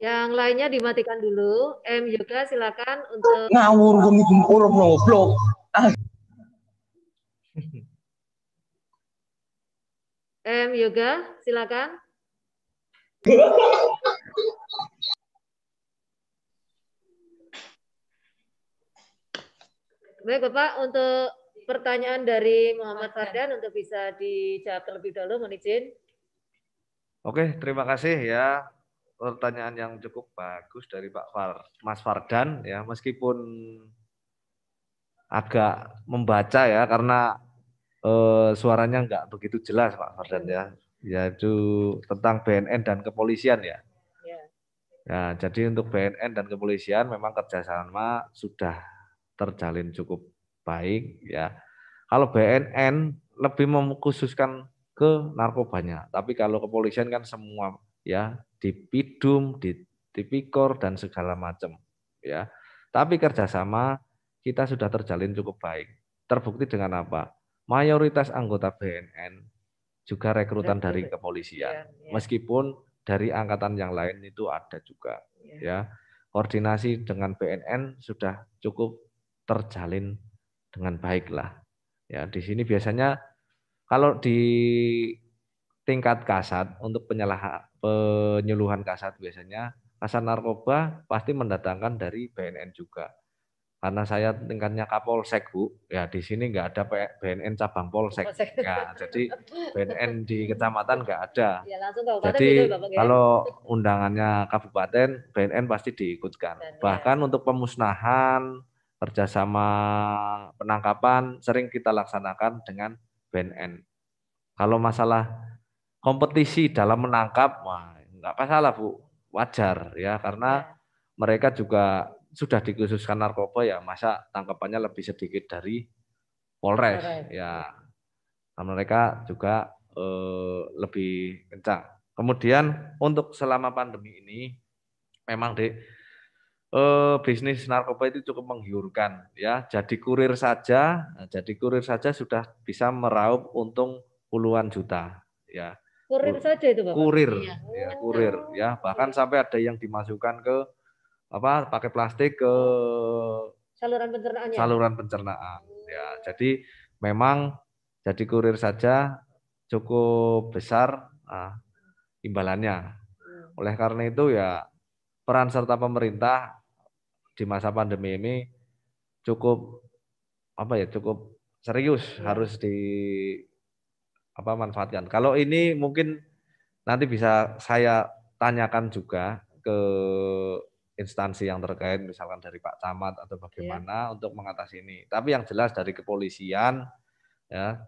Yang lainnya dimatikan dulu. M Yoga silakan untuk ngawur gemi gempur goblok. Ah. M. Yoga, silakan. Baik Bapak, untuk pertanyaan dari Muhammad Fardan untuk bisa dijawab terlebih dahulu, mohon izin. Oke, terima kasih ya pertanyaan yang cukup bagus dari Pak Far, Mas Fardan ya meskipun agak membaca ya karena uh, suaranya nggak begitu jelas Pak Fardan iya. ya, yaitu tentang BNN dan kepolisian ya. Iya. Ya, jadi untuk BNN dan kepolisian memang kerjasama sudah terjalin cukup baik ya. Kalau BNN lebih mengkhususkan ke narkobanya, tapi kalau kepolisian kan semua ya di Pidum, di Tipikor dan segala macam ya. Tapi kerjasama kita sudah terjalin cukup baik. Terbukti dengan apa? mayoritas anggota BNN juga rekrutan Rekrut. dari kepolisian. Ya. Meskipun dari angkatan yang lain itu ada juga ya. ya. Koordinasi dengan BNN sudah cukup terjalin dengan baiklah. Ya, di sini biasanya kalau di tingkat kasat untuk penyelaha, penyuluhan kasat biasanya kasat narkoba pasti mendatangkan dari BNN juga karena saya tingkatnya Kapolsek Bu, ya di sini nggak ada BNN cabang Polsek, Polsek. Ya, jadi BNN di kecamatan nggak ada. Ya, langsung jadi gitu ya, ya. kalau undangannya kabupaten, BNN pasti diikutkan. Dan, Bahkan ya. untuk pemusnahan, kerjasama penangkapan sering kita laksanakan dengan BNN. Kalau masalah kompetisi dalam menangkap, wah nggak salah Bu, wajar ya karena ya. mereka juga sudah dikhususkan narkoba ya masa tangkapannya lebih sedikit dari Polres, Polres. ya. Nah, mereka juga eh, lebih kencang. Kemudian untuk selama pandemi ini memang di eh, bisnis narkoba itu cukup menggiurkan ya. Jadi kurir saja, nah, jadi kurir saja sudah bisa meraup untung puluhan juta ya. Kurir saja itu Bapak. Kurir, iya. ya, kurir ya. Bahkan iya. sampai ada yang dimasukkan ke apa pakai plastik ke saluran pencernaan ya? saluran pencernaan ya jadi memang jadi kurir saja cukup besar nah, imbalannya hmm. oleh karena itu ya peran serta pemerintah di masa pandemi ini cukup apa ya cukup serius ya. harus di apa manfaatkan. Kalau ini mungkin nanti bisa saya tanyakan juga ke instansi yang terkait misalkan dari Pak Camat atau iya. bagaimana yeah. untuk mengatasi ini. Tapi yang jelas dari kepolisian ya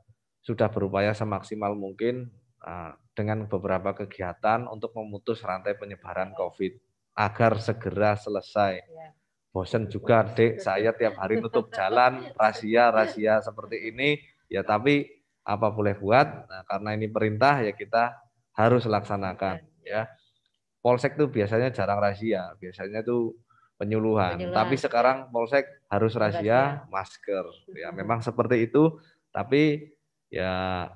sudah berupaya semaksimal mungkin uh, dengan beberapa kegiatan untuk memutus rantai penyebaran iya. COVID agar segera selesai. Yeah. Bosen juga, Dek, saya tiap hari nutup jalan, rahasia-rahasia seperti ini. Ya, tapi apa boleh buat, nah, karena ini perintah ya kita harus laksanakan. Ya polsek tuh biasanya jarang rahasia, biasanya tuh penyuluhan. penyuluhan. Tapi sekarang polsek harus rahasia masker. Ya memang seperti itu, tapi ya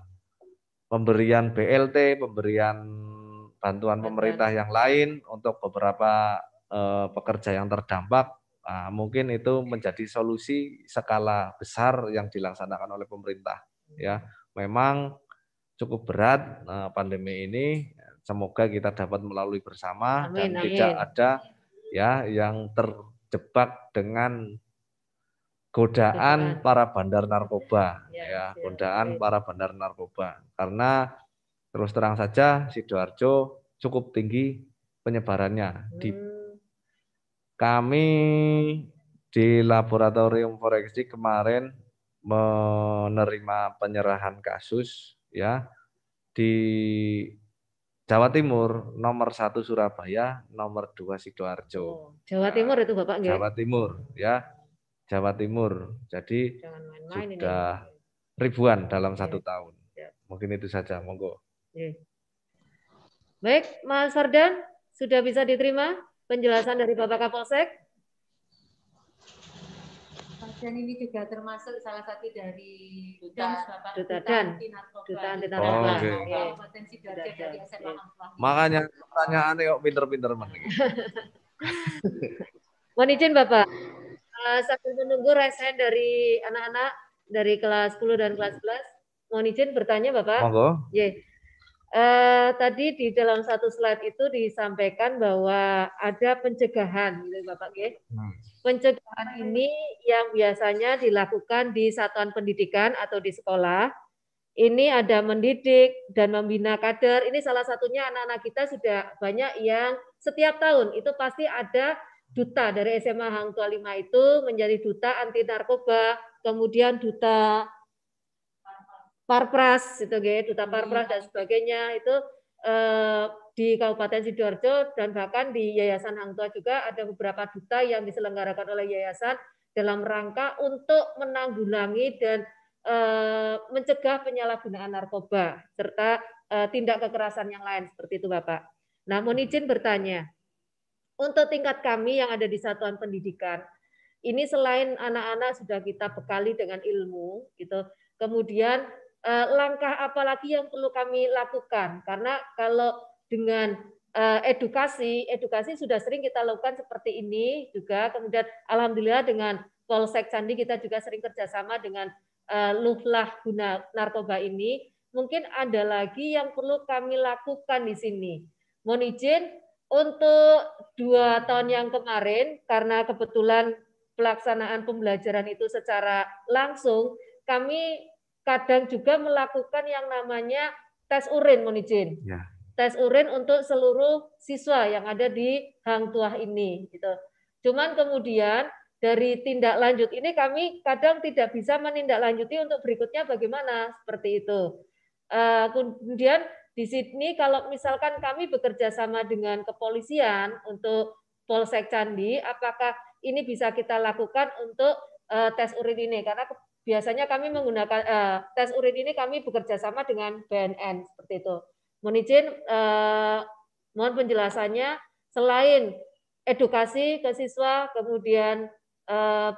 pemberian BLT, pemberian bantuan pemerintah yang lain untuk beberapa uh, pekerja yang terdampak uh, mungkin itu menjadi solusi skala besar yang dilaksanakan oleh pemerintah ya memang cukup berat uh, pandemi ini Semoga kita dapat melalui bersama amin, dan amin. tidak ada ya yang terjebak dengan godaan para bandar narkoba ya, ya, godaan ya. para bandar narkoba karena terus terang saja sidoarjo cukup tinggi penyebarannya hmm. di kami di laboratorium forensik kemarin menerima penyerahan kasus ya di Jawa Timur nomor satu Surabaya, nomor dua sidoarjo. Oh, Jawa Timur itu bapak enggak? Jawa Timur ya, Jawa Timur. Jadi main -main sudah ini. ribuan dalam iya. satu tahun. Ya. Mungkin itu saja, monggo. Ya. Baik, Mas Fardan sudah bisa diterima penjelasan dari Bapak Kapolsek. Dan ini juga termasuk salah satu dari Duta Duta, Dan Duta Anti Narkoba. Duta Anti Oh, okay. dari Aset Makanya pertanyaannya kok pinter-pinter men. Mohon izin Bapak. Uh, sambil menunggu resen dari anak-anak dari kelas 10 dan kelas 11, mohon izin bertanya Bapak. Monggo. Yeah. Eh, tadi di dalam satu slide itu disampaikan bahwa ada pencegahan, gitu Bapak G. Hmm. Pencegahan ini yang biasanya dilakukan di satuan pendidikan atau di sekolah. Ini ada mendidik dan membina kader. Ini salah satunya anak-anak kita sudah banyak yang setiap tahun itu pasti ada duta dari SMA Hang Tua 5 itu menjadi duta anti narkoba, kemudian duta Parpras gitu gitu, duta hmm. Parpras dan sebagainya itu eh, di Kabupaten Sidoarjo dan bahkan di Yayasan Hang Tua juga ada beberapa duta yang diselenggarakan oleh yayasan dalam rangka untuk menanggulangi dan eh, mencegah penyalahgunaan narkoba serta eh, tindak kekerasan yang lain seperti itu Bapak. Namun mohon izin bertanya. Untuk tingkat kami yang ada di satuan pendidikan, ini selain anak-anak sudah kita bekali dengan ilmu gitu, kemudian Eh, langkah apa lagi yang perlu kami lakukan karena kalau dengan eh, edukasi edukasi sudah sering kita lakukan seperti ini juga kemudian alhamdulillah dengan Polsek Candi kita juga sering kerjasama dengan eh, Luflah Guna Narkoba ini mungkin ada lagi yang perlu kami lakukan di sini mohon izin untuk dua tahun yang kemarin karena kebetulan pelaksanaan pembelajaran itu secara langsung kami kadang juga melakukan yang namanya tes urin, mohon izin. Ya. Tes urin untuk seluruh siswa yang ada di Hang Tuah ini. Gitu. Cuman kemudian dari tindak lanjut ini kami kadang tidak bisa menindaklanjuti untuk berikutnya bagaimana seperti itu. Eh, kemudian di sini kalau misalkan kami bekerja sama dengan kepolisian untuk Polsek Candi, apakah ini bisa kita lakukan untuk eh, tes urin ini? Karena biasanya kami menggunakan uh, tes urin ini kami bekerja sama dengan BNN seperti itu. Mohon izin, uh, mohon penjelasannya. Selain edukasi ke siswa, kemudian uh,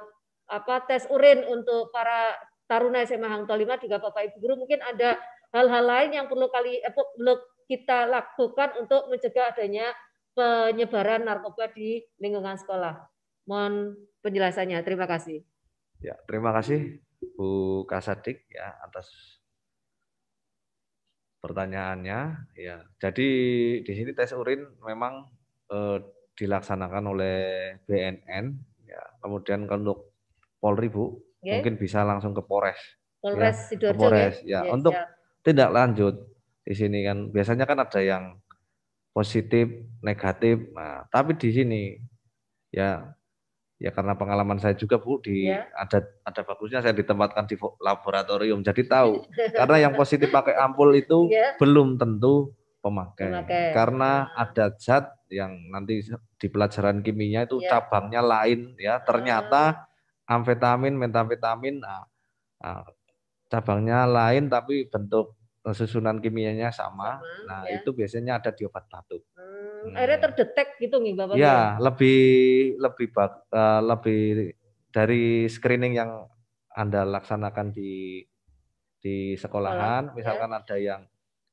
apa tes urin untuk para taruna SMA Hang Tolima juga Bapak Ibu guru mungkin ada hal-hal lain yang perlu kali eh, perlu kita lakukan untuk mencegah adanya penyebaran narkoba di lingkungan sekolah. Mohon penjelasannya. Terima kasih. Ya, terima kasih Bu Kasadik ya atas pertanyaannya ya. Jadi di sini tes urin memang eh, dilaksanakan oleh BNN ya. Kemudian untuk Polri Bu okay. mungkin bisa langsung ke Polres. Ya. Polres ya, Sidoarjo Polres ya. ya. Iya, untuk ya. tidak lanjut di sini kan biasanya kan ada yang positif, negatif. Nah, tapi di sini ya ya karena pengalaman saya juga Bu di ya. ada ada bagusnya saya ditempatkan di laboratorium jadi tahu karena yang positif pakai ampul itu ya. belum tentu pemakai. pemakai karena ah. ada zat yang nanti di pelajaran kimia itu ya. cabangnya lain ya ternyata ah. amfetamin metamfetamin nah, nah, cabangnya lain tapi bentuk eh, susunan kimianya sama, sama nah ya. itu biasanya ada di obat batuk. Hmm Hmm. Akhirnya nah. terdetek gitu nih Bapak. Ya, lebih lebih uh, lebih dari screening yang Anda laksanakan di di sekolahan, oh, misalkan ya. ada yang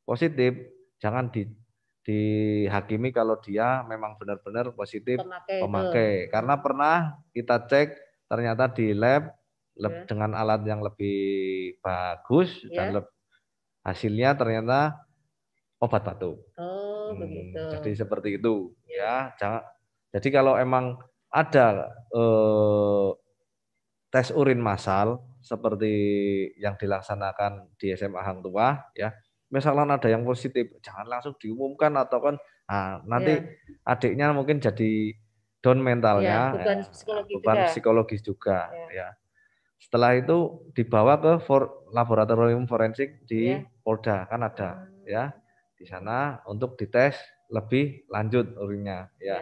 positif, jangan di dihakimi kalau dia memang benar-benar positif pemakai, pemakai. karena pernah kita cek ternyata di lab yeah. dengan alat yang lebih bagus yeah. dan ya. hasilnya ternyata obat batuk. Oh, hmm, begitu. Jadi seperti itu iya. ya. Jangan, jadi kalau emang ada eh, tes urin massal seperti yang dilaksanakan di SMA Hang Tua ya. Misalnya ada yang positif, jangan langsung diumumkan atau kan nah, nanti yeah. adiknya mungkin jadi down mentalnya, ya, bukan psikologis bukan juga, psikologis juga ya. ya. Setelah itu dibawa ke for, laboratorium forensik di ya. Polda kan ada, hmm. ya di sana untuk dites lebih lanjut urinnya ya. Yeah.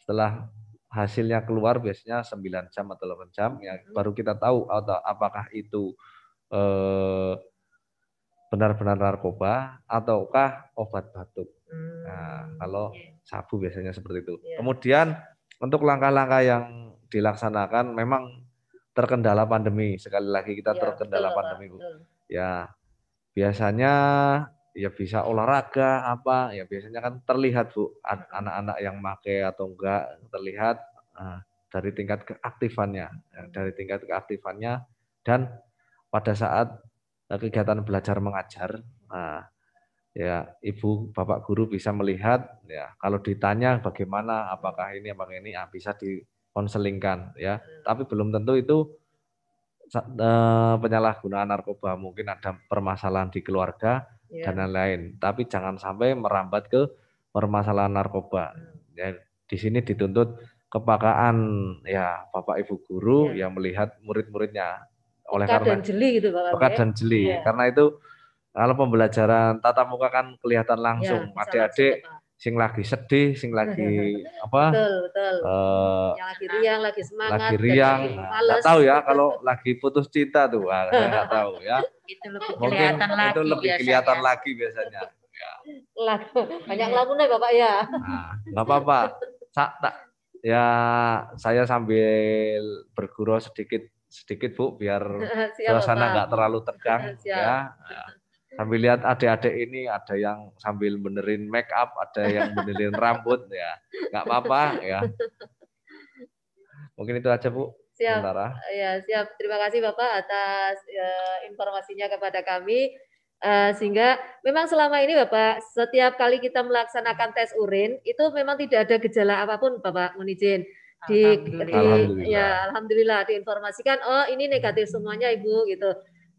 Setelah hasilnya keluar biasanya 9 jam atau 8 jam ya hmm. baru kita tahu atau apakah itu eh, benar-benar narkoba ataukah obat batuk. Hmm. Nah, kalau iya. sabu biasanya seperti itu. Yeah. Kemudian untuk langkah-langkah yang dilaksanakan memang terkendala pandemi. Sekali lagi kita yeah, terkendala betul, pandemi, Bu. Ya. Biasanya ya bisa olahraga apa ya biasanya kan terlihat bu iya. anak-anak yang make atau enggak terlihat nah, dari tingkat keaktifannya ya, dari tingkat keaktifannya dan pada saat eh, kegiatan belajar mengajar nah, ya ibu bapak guru bisa melihat ya kalau ditanya bagaimana apakah ini apa ini ah, bisa dikonselingkan ya hmm. tapi belum tentu itu eh, penyalahgunaan narkoba mungkin ada permasalahan di keluarga yeah. dan lain-lain. Tapi jangan sampai merambat ke permasalahan narkoba. Hmm. Ya, di sini dituntut kepakaan ya Bapak Ibu guru yeah. yang melihat murid-muridnya oleh karena dan jeli gitu Bapak. Ya? dan jeli. Yeah. Karena itu kalau pembelajaran tatap muka kan kelihatan langsung. Iya, Adik-adik yeah, sing lagi sedih, sing lagi apa? Betul, betul. Uh, yang lagi riang, lagi semangat, lagi riang. Nah, nggak tahu ya kalau lagi putus cinta tuh, nah, nggak tahu ya. Itu lebih Mungkin kelihatan itu lagi. Itu lebih biasanya. kelihatan lagi biasanya. Ya. Lagu, banyak lagu nih bapak ya. Nah, nggak apa-apa. tak, ya saya sambil bergurau sedikit sedikit bu biar Siap, suasana nggak terlalu tegang Siap. ya. ya sambil lihat adik-adik ini ada yang sambil benerin make up, ada yang benerin rambut ya. Nggak apa-apa ya. Mungkin itu aja Bu. Siap. Sementara. Ya, siap. Terima kasih Bapak atas ya, informasinya kepada kami. Uh, sehingga memang selama ini Bapak setiap kali kita melaksanakan tes urin itu memang tidak ada gejala apapun Bapak Munijin. di, alhamdulillah. di alhamdulillah. ya alhamdulillah diinformasikan oh ini negatif semuanya Ibu gitu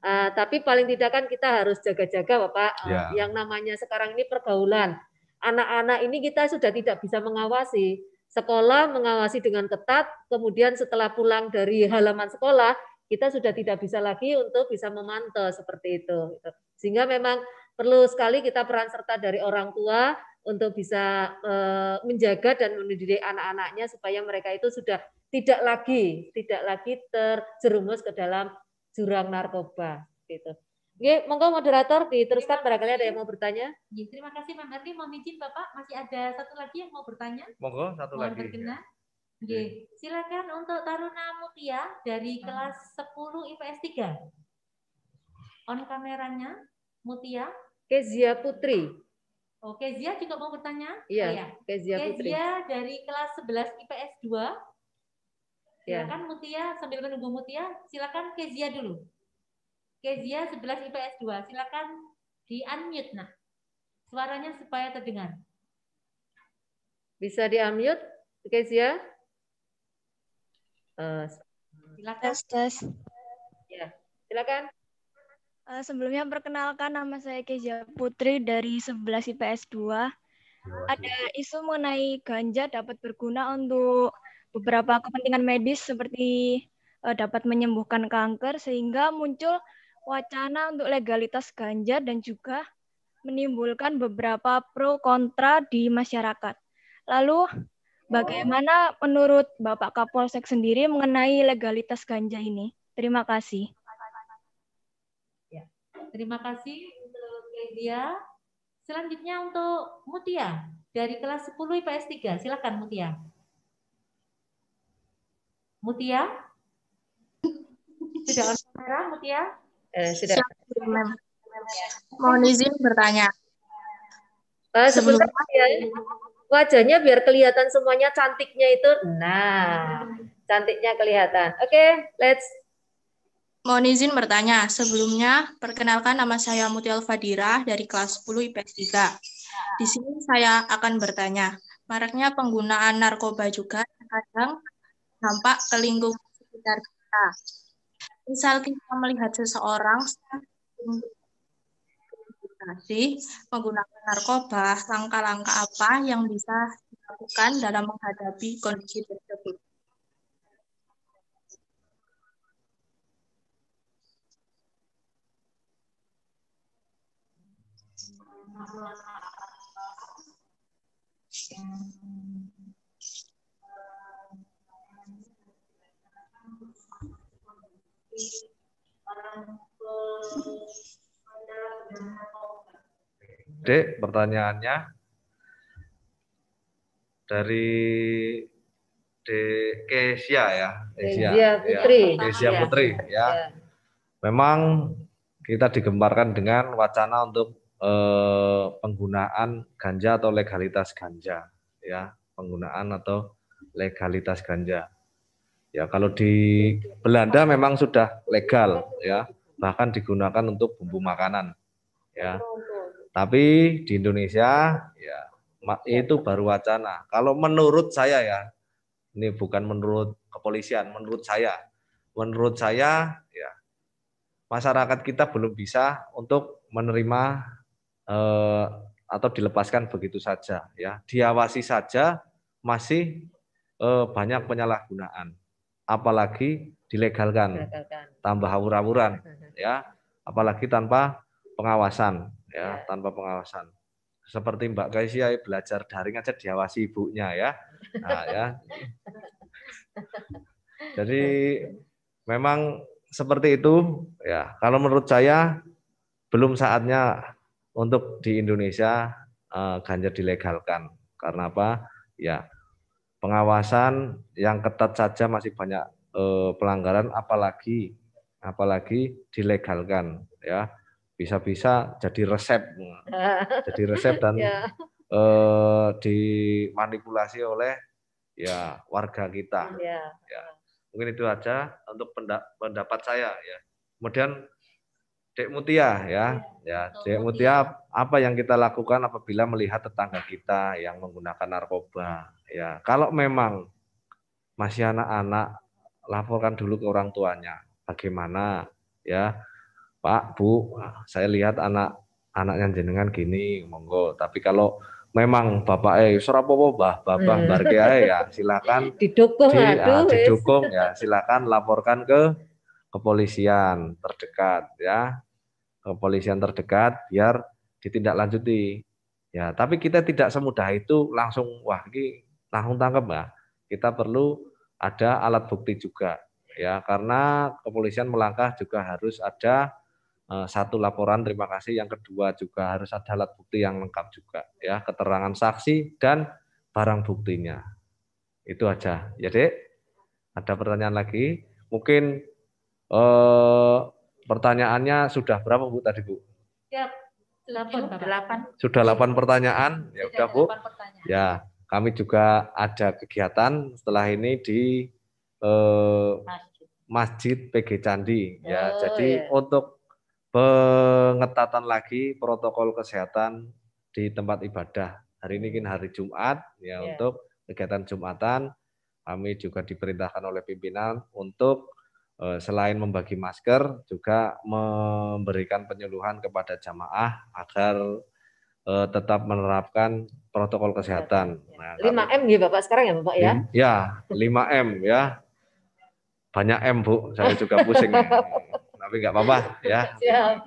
Uh, tapi paling tidak kan kita harus jaga-jaga Bapak yeah. Ya. yang namanya sekarang ini pergaulan. Anak-anak ini kita sudah tidak bisa mengawasi. Sekolah mengawasi dengan ketat, kemudian setelah pulang dari halaman sekolah kita sudah tidak bisa lagi untuk bisa memantau seperti itu. Gitu. Sehingga memang perlu sekali kita peran serta dari orang tua untuk bisa uh, menjaga dan mendidik anak-anaknya supaya mereka itu sudah tidak lagi tidak lagi terjerumus ke dalam jurang narkoba gitu. Oke, monggo moderator diteruskan barangkali ada yang mau bertanya. Ya, terima kasih Pak Menteri, mau izin Bapak masih ada satu lagi yang mau bertanya? Monggo satu mau lagi. Berkenan. Ya. Oke, iya. silakan untuk Taruna Mutia dari kelas 10 IPS 3. On kameranya Mutia. Kezia Putri. Oke, oh, Zia juga mau bertanya? Iya, oh, ya. Kezia Putri. Kezia dari kelas 11 IPS 2. Ya. Silakan yeah. Mutia sambil menunggu Mutia, silakan Kezia dulu. Kezia sebelas IPS 2, silakan di unmute nah. Suaranya supaya terdengar. Bisa di unmute Kezia? Uh, silakan. Tes, tes. Ya, silakan. Eh, sebelumnya perkenalkan nama saya Kezia Putri dari 11 IPS 2. Ada isu mengenai ganja dapat berguna untuk beberapa kepentingan medis seperti uh, dapat menyembuhkan kanker sehingga muncul wacana untuk legalitas ganja dan juga menimbulkan beberapa pro kontra di masyarakat. Lalu bagaimana menurut Bapak Kapolsek sendiri mengenai legalitas ganja ini? Terima kasih. Ya. Terima kasih untuk media. Selanjutnya untuk Mutia dari kelas 10 IPS 3. Silakan Mutia. Mutia? Sudah on kamera, Mutia? Eh, sudah. Mohon izin bertanya. Uh, sebentar ya. Wajahnya biar kelihatan semuanya cantiknya itu. Nah, cantiknya kelihatan. Oke, okay, let's Mohon izin bertanya, sebelumnya perkenalkan nama saya Mutial Fadira dari kelas 10 IPS 3. Di sini saya akan bertanya, maraknya penggunaan narkoba juga terkadang dampak ke lingkungan sekitar kita. Misal kita melihat seseorang menggunakan narkoba, langkah-langkah apa yang bisa dilakukan dalam menghadapi kondisi tersebut? Thank you. D, pertanyaannya dari D Kesia ya, Kesia, Kesia Putri, ya. Kesia iya. Putri ya. ya. Memang kita digemparkan dengan wacana untuk eh, penggunaan ganja atau legalitas ganja ya, penggunaan atau legalitas ganja. Ya, kalau di Belanda memang sudah legal ya, bahkan digunakan untuk bumbu makanan. Ya. Tapi di Indonesia ya itu baru wacana. Kalau menurut saya ya, ini bukan menurut kepolisian, menurut saya. Menurut saya ya masyarakat kita belum bisa untuk menerima eh, atau dilepaskan begitu saja ya. Diawasi saja masih eh, banyak penyalahgunaan apalagi dilegalkan, dilegalkan. tambah hawur-hawuran ya apalagi tanpa pengawasan ya, ya tanpa pengawasan seperti Mbak Kaisia belajar daring aja diawasi ibunya ya nah, ya jadi memang seperti itu ya kalau menurut saya belum saatnya untuk di Indonesia uh, eh, ganja dilegalkan karena apa ya pengawasan yang ketat saja masih banyak eh, pelanggaran apalagi apalagi dilegalkan ya bisa-bisa jadi resep jadi resep dan yeah. eh, dimanipulasi oleh ya warga kita yeah. ya mungkin itu aja untuk pendapat saya ya kemudian Dek Mutia ya. Iya, ya, Dek Mutia apa yang kita lakukan apabila melihat tetangga kita yang menggunakan narkoba? Ya, kalau memang masih anak-anak laporkan dulu ke orang tuanya. Bagaimana ya? Pak, Bu, saya lihat anak anaknya jenengan gini, monggo. Tapi kalau memang bapak eh serapopo Mbah, bapak hmm. ya silakan didukung di, ah, aduh, didukung ya silakan laporkan ke kepolisian terdekat ya kepolisian terdekat biar ditindaklanjuti ya tapi kita tidak semudah itu langsung wah ini langsung tangkap ya kita perlu ada alat bukti juga ya karena kepolisian melangkah juga harus ada eh, satu laporan terima kasih yang kedua juga harus ada alat bukti yang lengkap juga ya keterangan saksi dan barang buktinya itu aja Jadi ya, ada pertanyaan lagi mungkin Eh, pertanyaannya sudah berapa Bu tadi Bu? Ya, 8, 8. Sudah 8 pertanyaan. Ya sudah, udah Bu. Ya, kami juga ada kegiatan setelah ini di eh, Masjid PG Candi ya, oh, ya. Jadi ya. untuk pengetatan lagi protokol kesehatan di tempat ibadah. Hari ini kan hari Jumat ya, ya. untuk kegiatan Jumatan kami juga diperintahkan oleh pimpinan untuk Eh, selain membagi masker juga memberikan penyuluhan kepada jamaah agar uh, tetap menerapkan protokol kesehatan. Ya. Nah, m ya gitu, Bapak sekarang ya Bapak ya? Hmm, ya, 5M ya. Banyak M Bu, saya juga pusing. Tapi nggak apa-apa ya. Iya,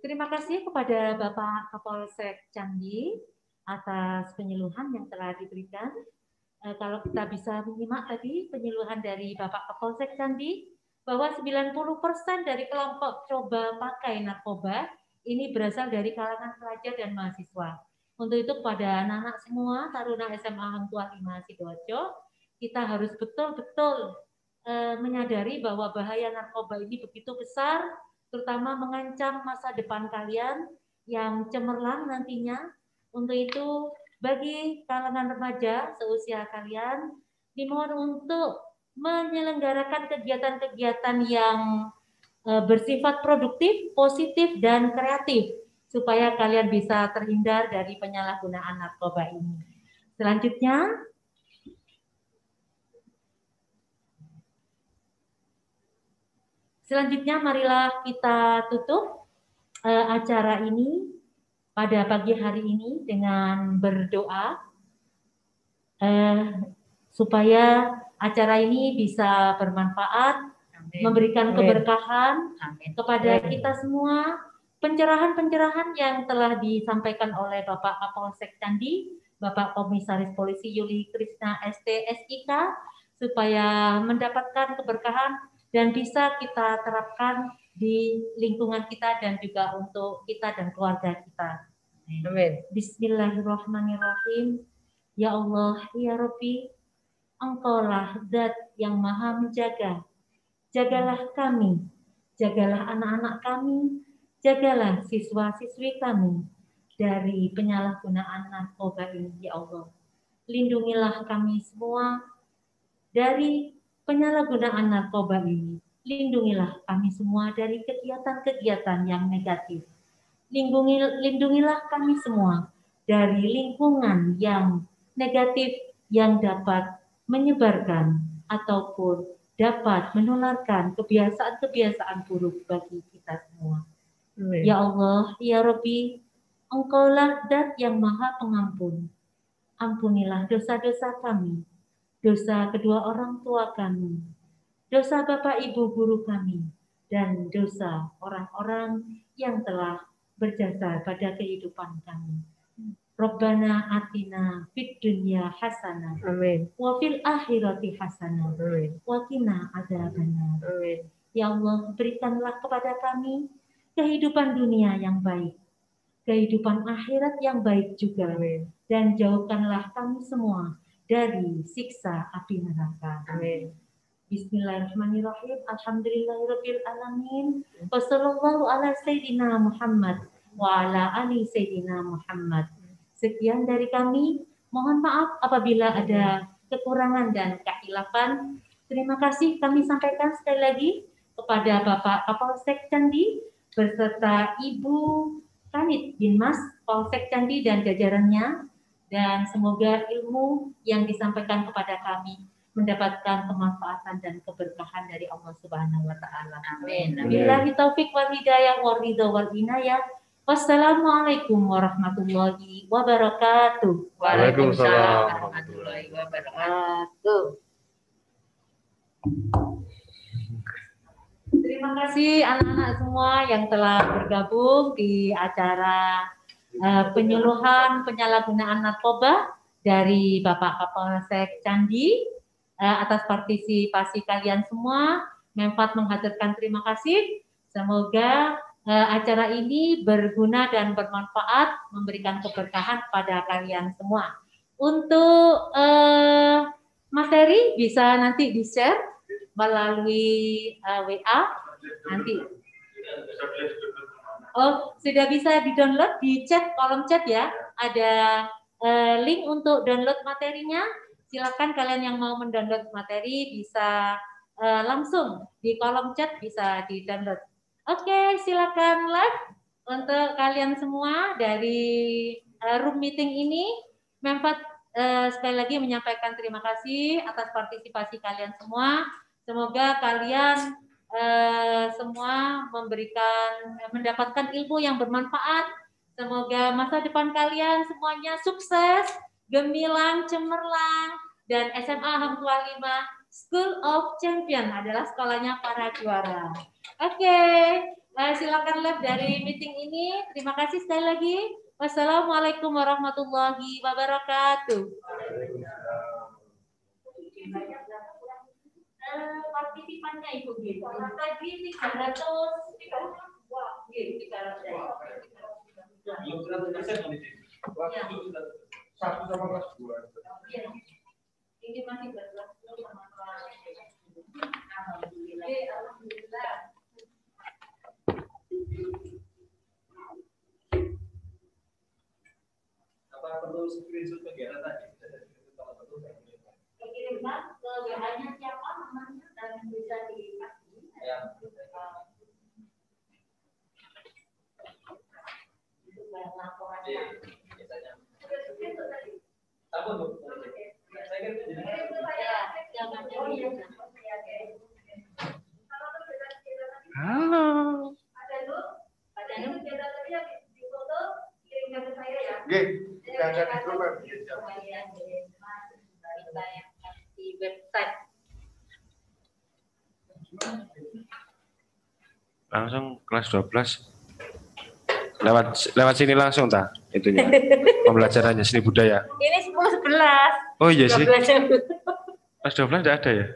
terima kasih kepada Bapak Kapolsek Candi atas penyuluhan yang telah diberikan eh, kalau kita bisa menyimak tadi penyuluhan dari Bapak Kapolsek Candi bahwa 90% dari kelompok coba pakai narkoba ini berasal dari kalangan pelajar dan mahasiswa. Untuk itu kepada anak-anak semua taruna SMA Hangtua Lima Sidoarjo, kita harus betul-betul e, menyadari bahwa bahaya narkoba ini begitu besar, terutama mengancam masa depan kalian yang cemerlang nantinya. Untuk itu bagi kalangan remaja seusia kalian, dimohon untuk menyelenggarakan kegiatan-kegiatan yang e, bersifat produktif, positif, dan kreatif supaya kalian bisa terhindar dari penyalahgunaan narkoba ini. Selanjutnya, Selanjutnya marilah kita tutup e, acara ini pada pagi hari ini dengan berdoa eh, supaya acara ini bisa bermanfaat, Amin. memberikan keberkahan Amin. kepada Amin. kita semua. Pencerahan-pencerahan yang telah disampaikan oleh Bapak Kapolsek Candi, Bapak Komisaris Polisi Yuli Krishna STSIK, supaya mendapatkan keberkahan dan bisa kita terapkan di lingkungan kita dan juga untuk kita dan keluarga kita. Amin. Bismillahirrahmanirrahim. Ya Allah, ya Rabbi, Engkaulah zat yang maha menjaga. Jagalah kami, jagalah anak-anak kami, jagalah siswa-siswi kami dari penyalahgunaan narkoba ini, ya Allah. Lindungilah kami semua dari penyalahgunaan narkoba ini lindungilah kami semua dari kegiatan-kegiatan yang negatif. Lindungi, lindungilah kami semua dari lingkungan yang negatif yang dapat menyebarkan ataupun dapat menularkan kebiasaan-kebiasaan buruk bagi kita semua. Amin. Ya Allah, ya Rabbi, Engkaulah Dat yang Maha Pengampun. Ampunilah dosa-dosa kami, dosa kedua orang tua kami, dosa Bapak Ibu guru kami, dan dosa orang-orang yang telah berjasa pada kehidupan kami. Robbana atina fid dunya hasanah Amin. wa fil akhirati hasanah Amin. wa qina adzabannar. Amin. Ya Allah, berikanlah kepada kami kehidupan dunia yang baik, kehidupan akhirat yang baik juga. Amin. Dan jauhkanlah kami semua dari siksa api neraka. Amin. Bismillahirrahmanirrahim. alamin. Wassallallahu ala sayidina Muhammad wa ala ali sayidina Muhammad. Sekian dari kami. Mohon maaf apabila ada kekurangan dan kehilafan. Terima kasih kami sampaikan sekali lagi kepada Bapak Kapolsek Candi beserta Ibu Kanit Binmas, Polsek Candi dan jajarannya. Dan semoga ilmu yang disampaikan kepada kami mendapatkan kemanfaatan dan keberkahan dari Allah Subhanahu wa taala. Amin. Billahi taufik wal hidayah wal ridha wal inayah. Wassalamualaikum warahmatullahi wabarakatuh. Waalaikumsalam warahmatullahi wabarakatuh. Terima kasih anak-anak semua yang telah bergabung di acara uh, penyuluhan penyalahgunaan narkoba dari Bapak Kapolsek Candi Eh, atas partisipasi kalian semua. Memfat menghadirkan terima kasih. Semoga eh, acara ini berguna dan bermanfaat, memberikan keberkahan pada kalian semua. Untuk uh, materi bisa nanti di-share melalui uh, WA nanti. Oh, sudah bisa di-download di chat kolom chat ya. Ada uh, link untuk download materinya Silakan kalian yang mau mendownload materi bisa uh, langsung di kolom chat bisa di-download. Oke, silakan live untuk kalian semua dari uh, room meeting ini. Memfat uh, sekali lagi menyampaikan terima kasih atas partisipasi kalian semua. Semoga kalian uh, semua memberikan mendapatkan ilmu yang bermanfaat. Semoga masa depan kalian semuanya sukses gemilang, cemerlang, dan SMA Alhamdulillah 5 School of Champion adalah sekolahnya para juara. Oke, okay. Nah, silakan live dari meeting ini. Terima kasih sekali lagi. Wassalamualaikum warahmatullahi wabarakatuh. Partisipannya Ibu Tadi 300, 300. 300. 300. 300 satu sama kelas dua. Ini masih berlangsung sama Alhamdulillah. Apa perlu screenshot kegiatan Kirimkan kelas 12 lewat lewat sini langsung tak itunya pembelajarannya seni budaya ini 10 11 oh iya 12. sih kelas 12 enggak ada ya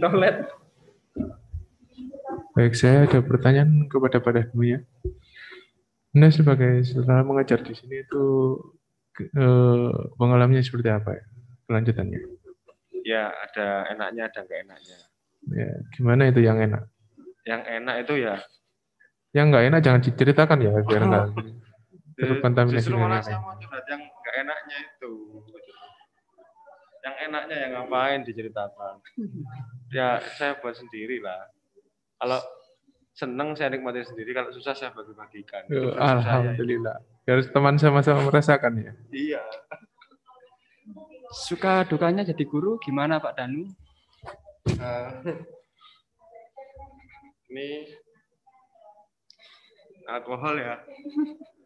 toilet. Baik, saya ada pertanyaan kepada padamu ya. Anda sebagai setelah mengajar di sini itu eh, pengalamannya seperti apa ya? Kelanjutannya. Ya, ada enaknya, ada enggak enaknya. Ya, gimana itu yang enak? Yang enak itu ya. Yang enggak enak jangan diceritakan ya biar enggak oh. Justru malah saya mau curhat yang enggak enaknya itu enaknya yang ngapain diceritakan. Ya saya buat sendiri lah. Kalau seneng saya nikmati sendiri, kalau susah saya bagi-bagikan. Oh, Alhamdulillah. Saya. Harus teman sama-sama merasakan ya. Iya. Suka dukanya jadi guru gimana Pak Danu? Uh, ini alkohol ya.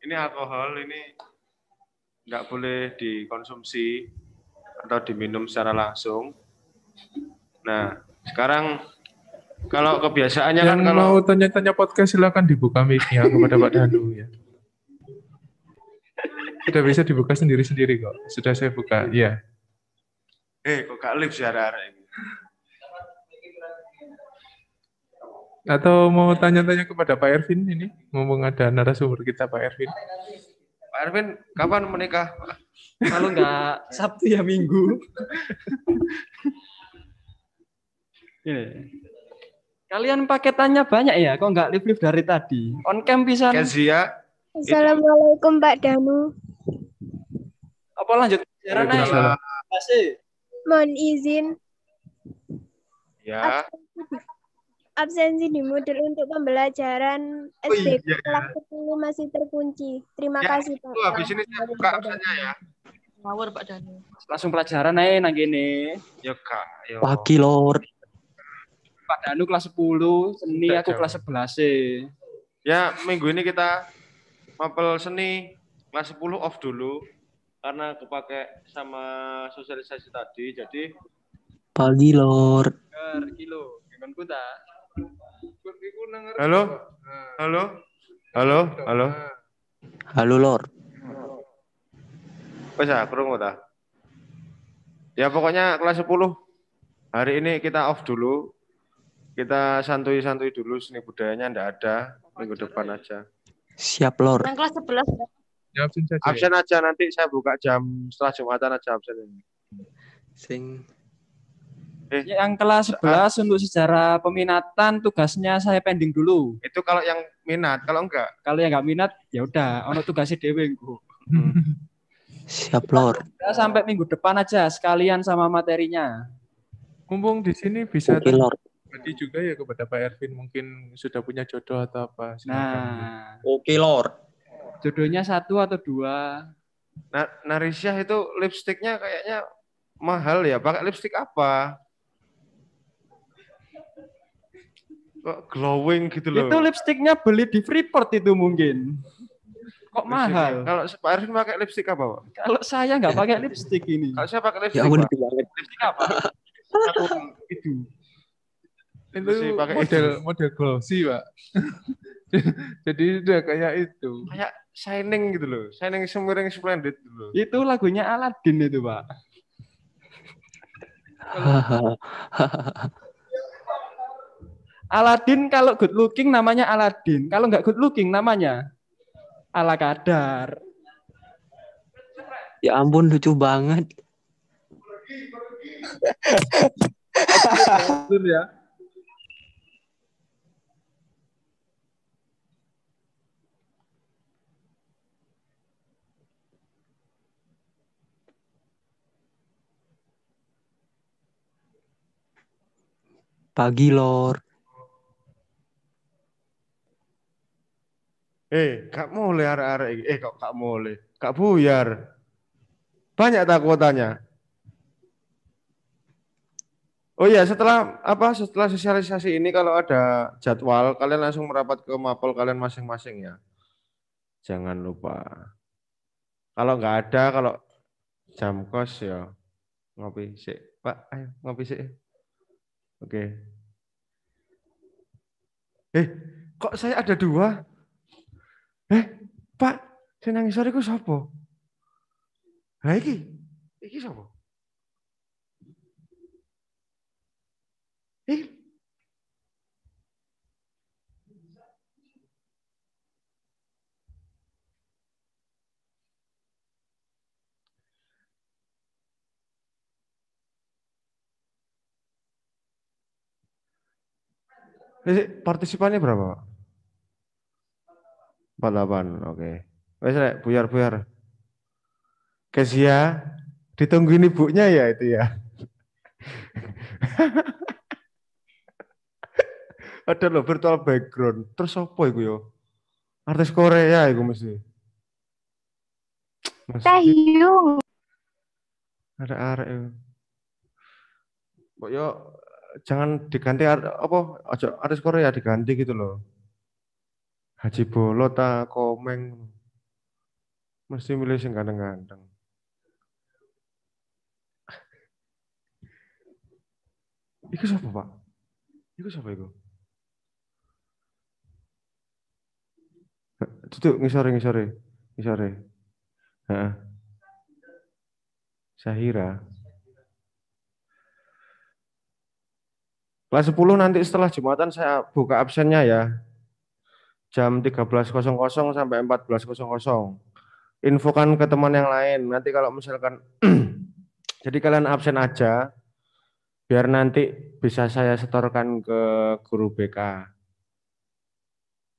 Ini alkohol ini nggak boleh dikonsumsi atau diminum secara langsung. Nah, sekarang kalau kebiasaannya yang kan kalau mau tanya-tanya podcast silakan dibuka mic-nya kepada Pak Danu ya. Sudah bisa dibuka sendiri-sendiri kok. Sudah saya buka, ya. Eh, kok gak live secara ini? Atau mau tanya-tanya kepada Pak Ervin ini? Mumpung ada narasumber kita Pak Ervin. Pak Ervin, kapan menikah? Pak? Kalau nggak Sabtu ya Minggu. Gini. Kalian paketannya banyak ya, kok nggak lift lift dari tadi? On cam bisa. Kezia. Assalamualaikum Pak Danu. Apa lanjut? Terima kasih. Mohon izin. Ya absensi di modul untuk pembelajaran SD oh, iya. iya. kelas 10 masih terkunci. Terima ya, kasih Pak. Habis ini saya buka absennya ya. Ngawur Pak Dani. Langsung pelajaran aja nang kene. Yo Kak, yo. Pagi Lord. Pak Danu kelas 10, seni Tidak aku jauh. kelas 11 sih. E. Ya, minggu ini kita mapel seni kelas 10 off dulu karena kepake sama sosialisasi tadi. Jadi pagi Lord. Kilo, gimana kuda? Halo? Halo? Halo? Halo? Halo, Lor. halo, halo, halo, ta? Ya pokoknya kelas 10 hari ini kita off dulu. Kita santui-santui dulu seni budayanya ndak ada minggu depan aja. Siap, Lor. Yang kelas 11. halo, ya, absen halo, ya. Absen aja nanti saya buka jam setelah Jumatan aja absen ini. Sing Eh. Yang kelas 11 ah. untuk sejarah peminatan tugasnya saya pending dulu. Itu kalau yang minat, kalau enggak? Kalau yang enggak minat ya udah, ono tugasnya dewe engko. Siap, Lor. sampai minggu depan aja sekalian sama materinya. Mumpung di sini bisa Oke, Lor. Berarti juga ya kepada Pak Ervin mungkin sudah punya jodoh atau apa. Silakan. Nah. Oke, Lor. Jodohnya satu atau dua? Nah, Narisya itu lipstiknya kayaknya mahal ya. Pakai lipstik apa? glowing gitu loh. Itu lipstiknya beli di Freeport itu mungkin. Kok lipstick. mahal? Kalau Pak Arvin kan pakai lipstik apa, Pak? Kalau saya nggak pakai lipstik ini. Kalau saya pakai lipstik. Ya ampun, lipstik apa? Aku itu. Itu Masih pakai model itu. model glossy, Pak. Jadi udah kayak itu. Kayak shining gitu loh. Shining semuring splendid gitu loh. Itu lagunya Aladdin itu, Pak. Aladin kalau good looking namanya Aladin. Kalau nggak good looking namanya ala kadar. Ya ampun lucu banget. ya. Pagi, Lord. Eh, kak mulai arah ini. Eh, kok kak mulai? Kak buyar. Banyak tak kuotanya. Oh iya, setelah apa? Setelah sosialisasi ini kalau ada jadwal, kalian langsung merapat ke mapel kalian masing-masing ya. Jangan lupa. Kalau nggak ada, kalau jam kos ya ngopi sih. Pak, ayo ngopi sih. Oke. Eh, kok saya ada dua? Eh, Pak, sing nang ngisor iku sapa? Ha iki. Iki sapa? Eh. Partisipannya berapa, Pak? 48. Oke. Wes rek buyar-buyar. Kezia, ditungguin ibunya ya itu ya. Ada lo virtual background. Terus apa iku yo? Ya? Artis Korea iku mesti. Taehyung. Ada arek. Kok yo jangan diganti apa Ojo artis Korea diganti gitu loh. Haji Bolo ta Komeng mesti milih sing ganteng-ganteng. Iku siapa, Pak? Iku siapa iku? Tutup, ngisore ngisore ngisore. Sahira. Kelas 10 nanti setelah Jumatan saya buka absennya ya jam 13.00 sampai 14.00. Infokan ke teman yang lain. Nanti kalau misalkan jadi kalian absen aja biar nanti bisa saya setorkan ke guru BK.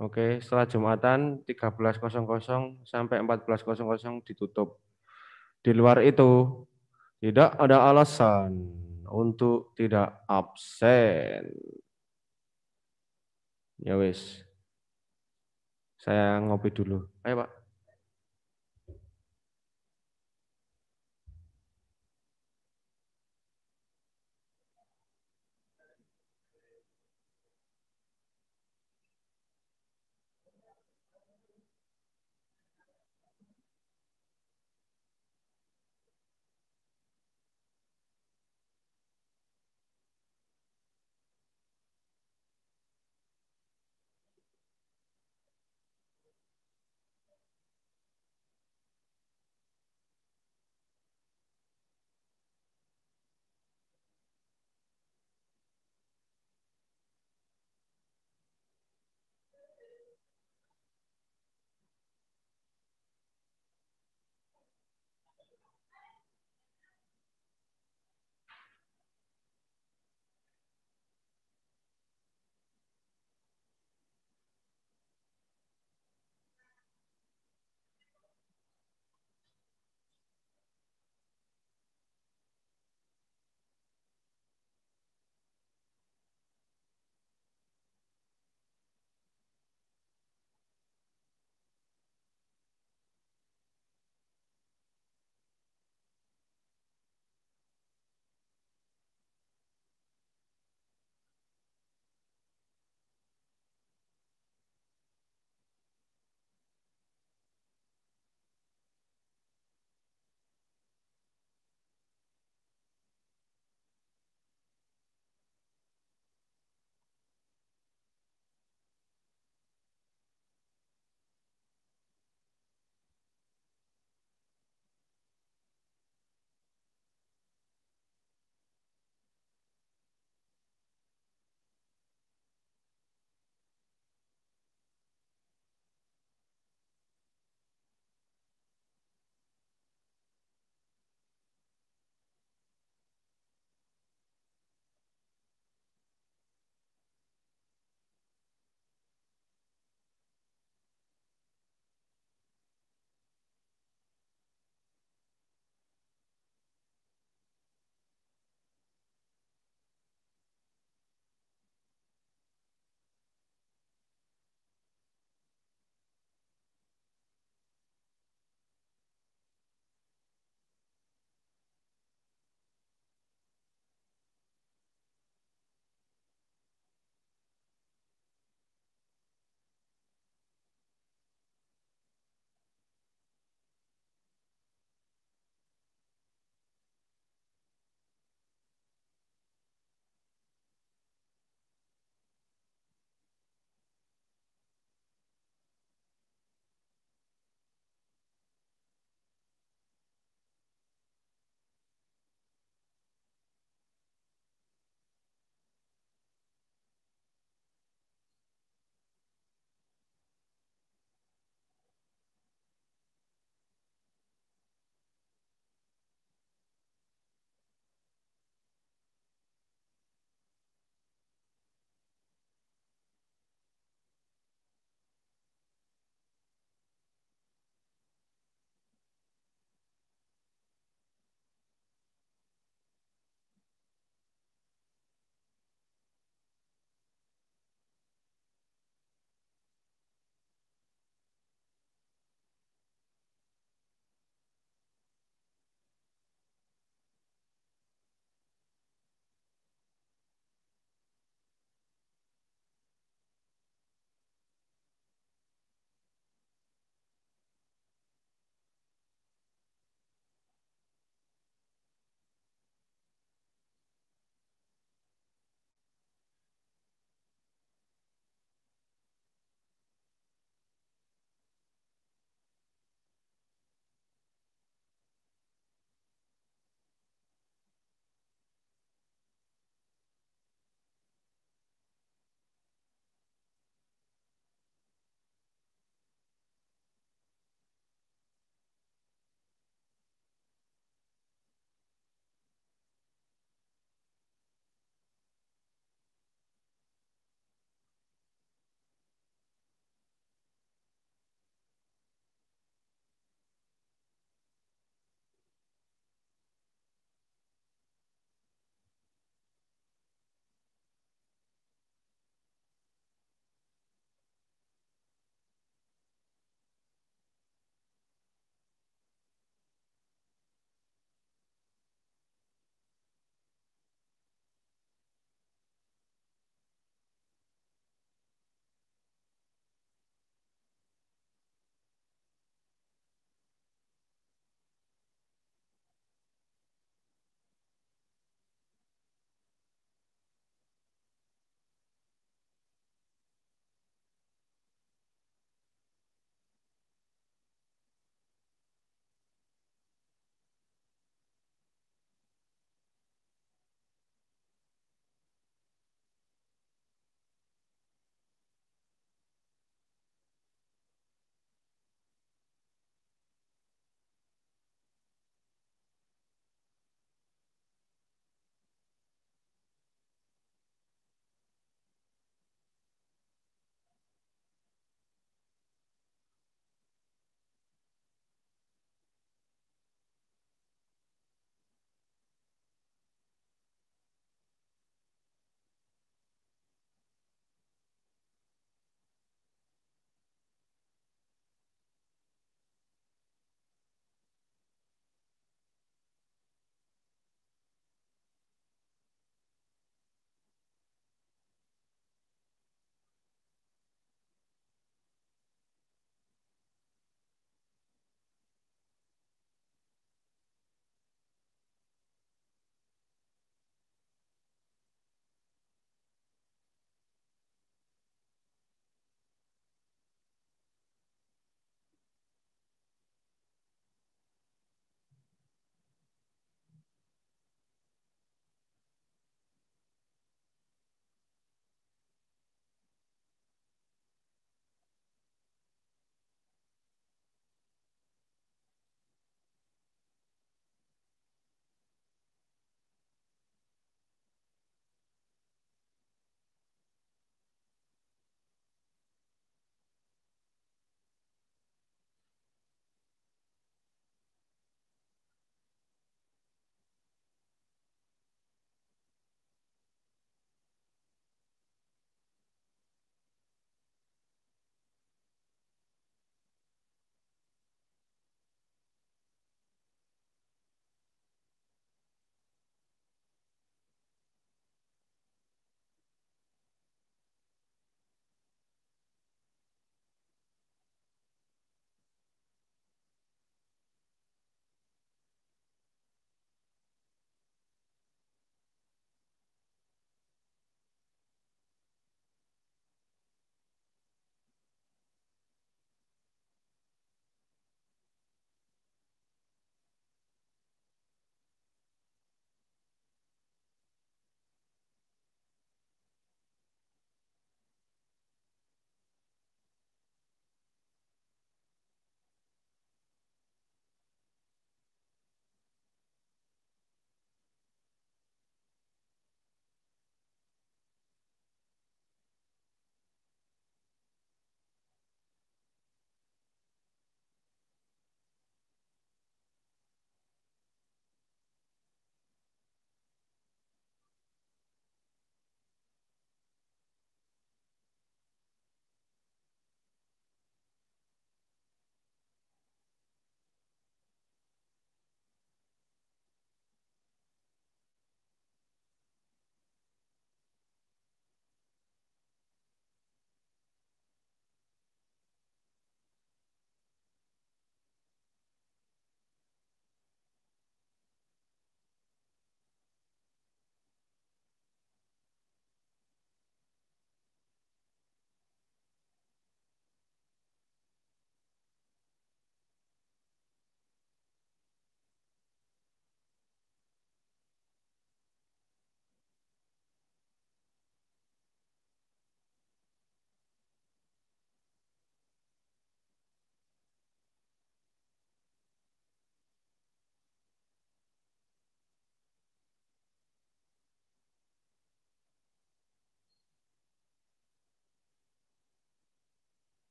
Oke, setelah Jumatan 13.00 sampai 14.00 ditutup. Di luar itu tidak ada alasan untuk tidak absen. Ya wis. Saya ngopi dulu. Ayo Pak.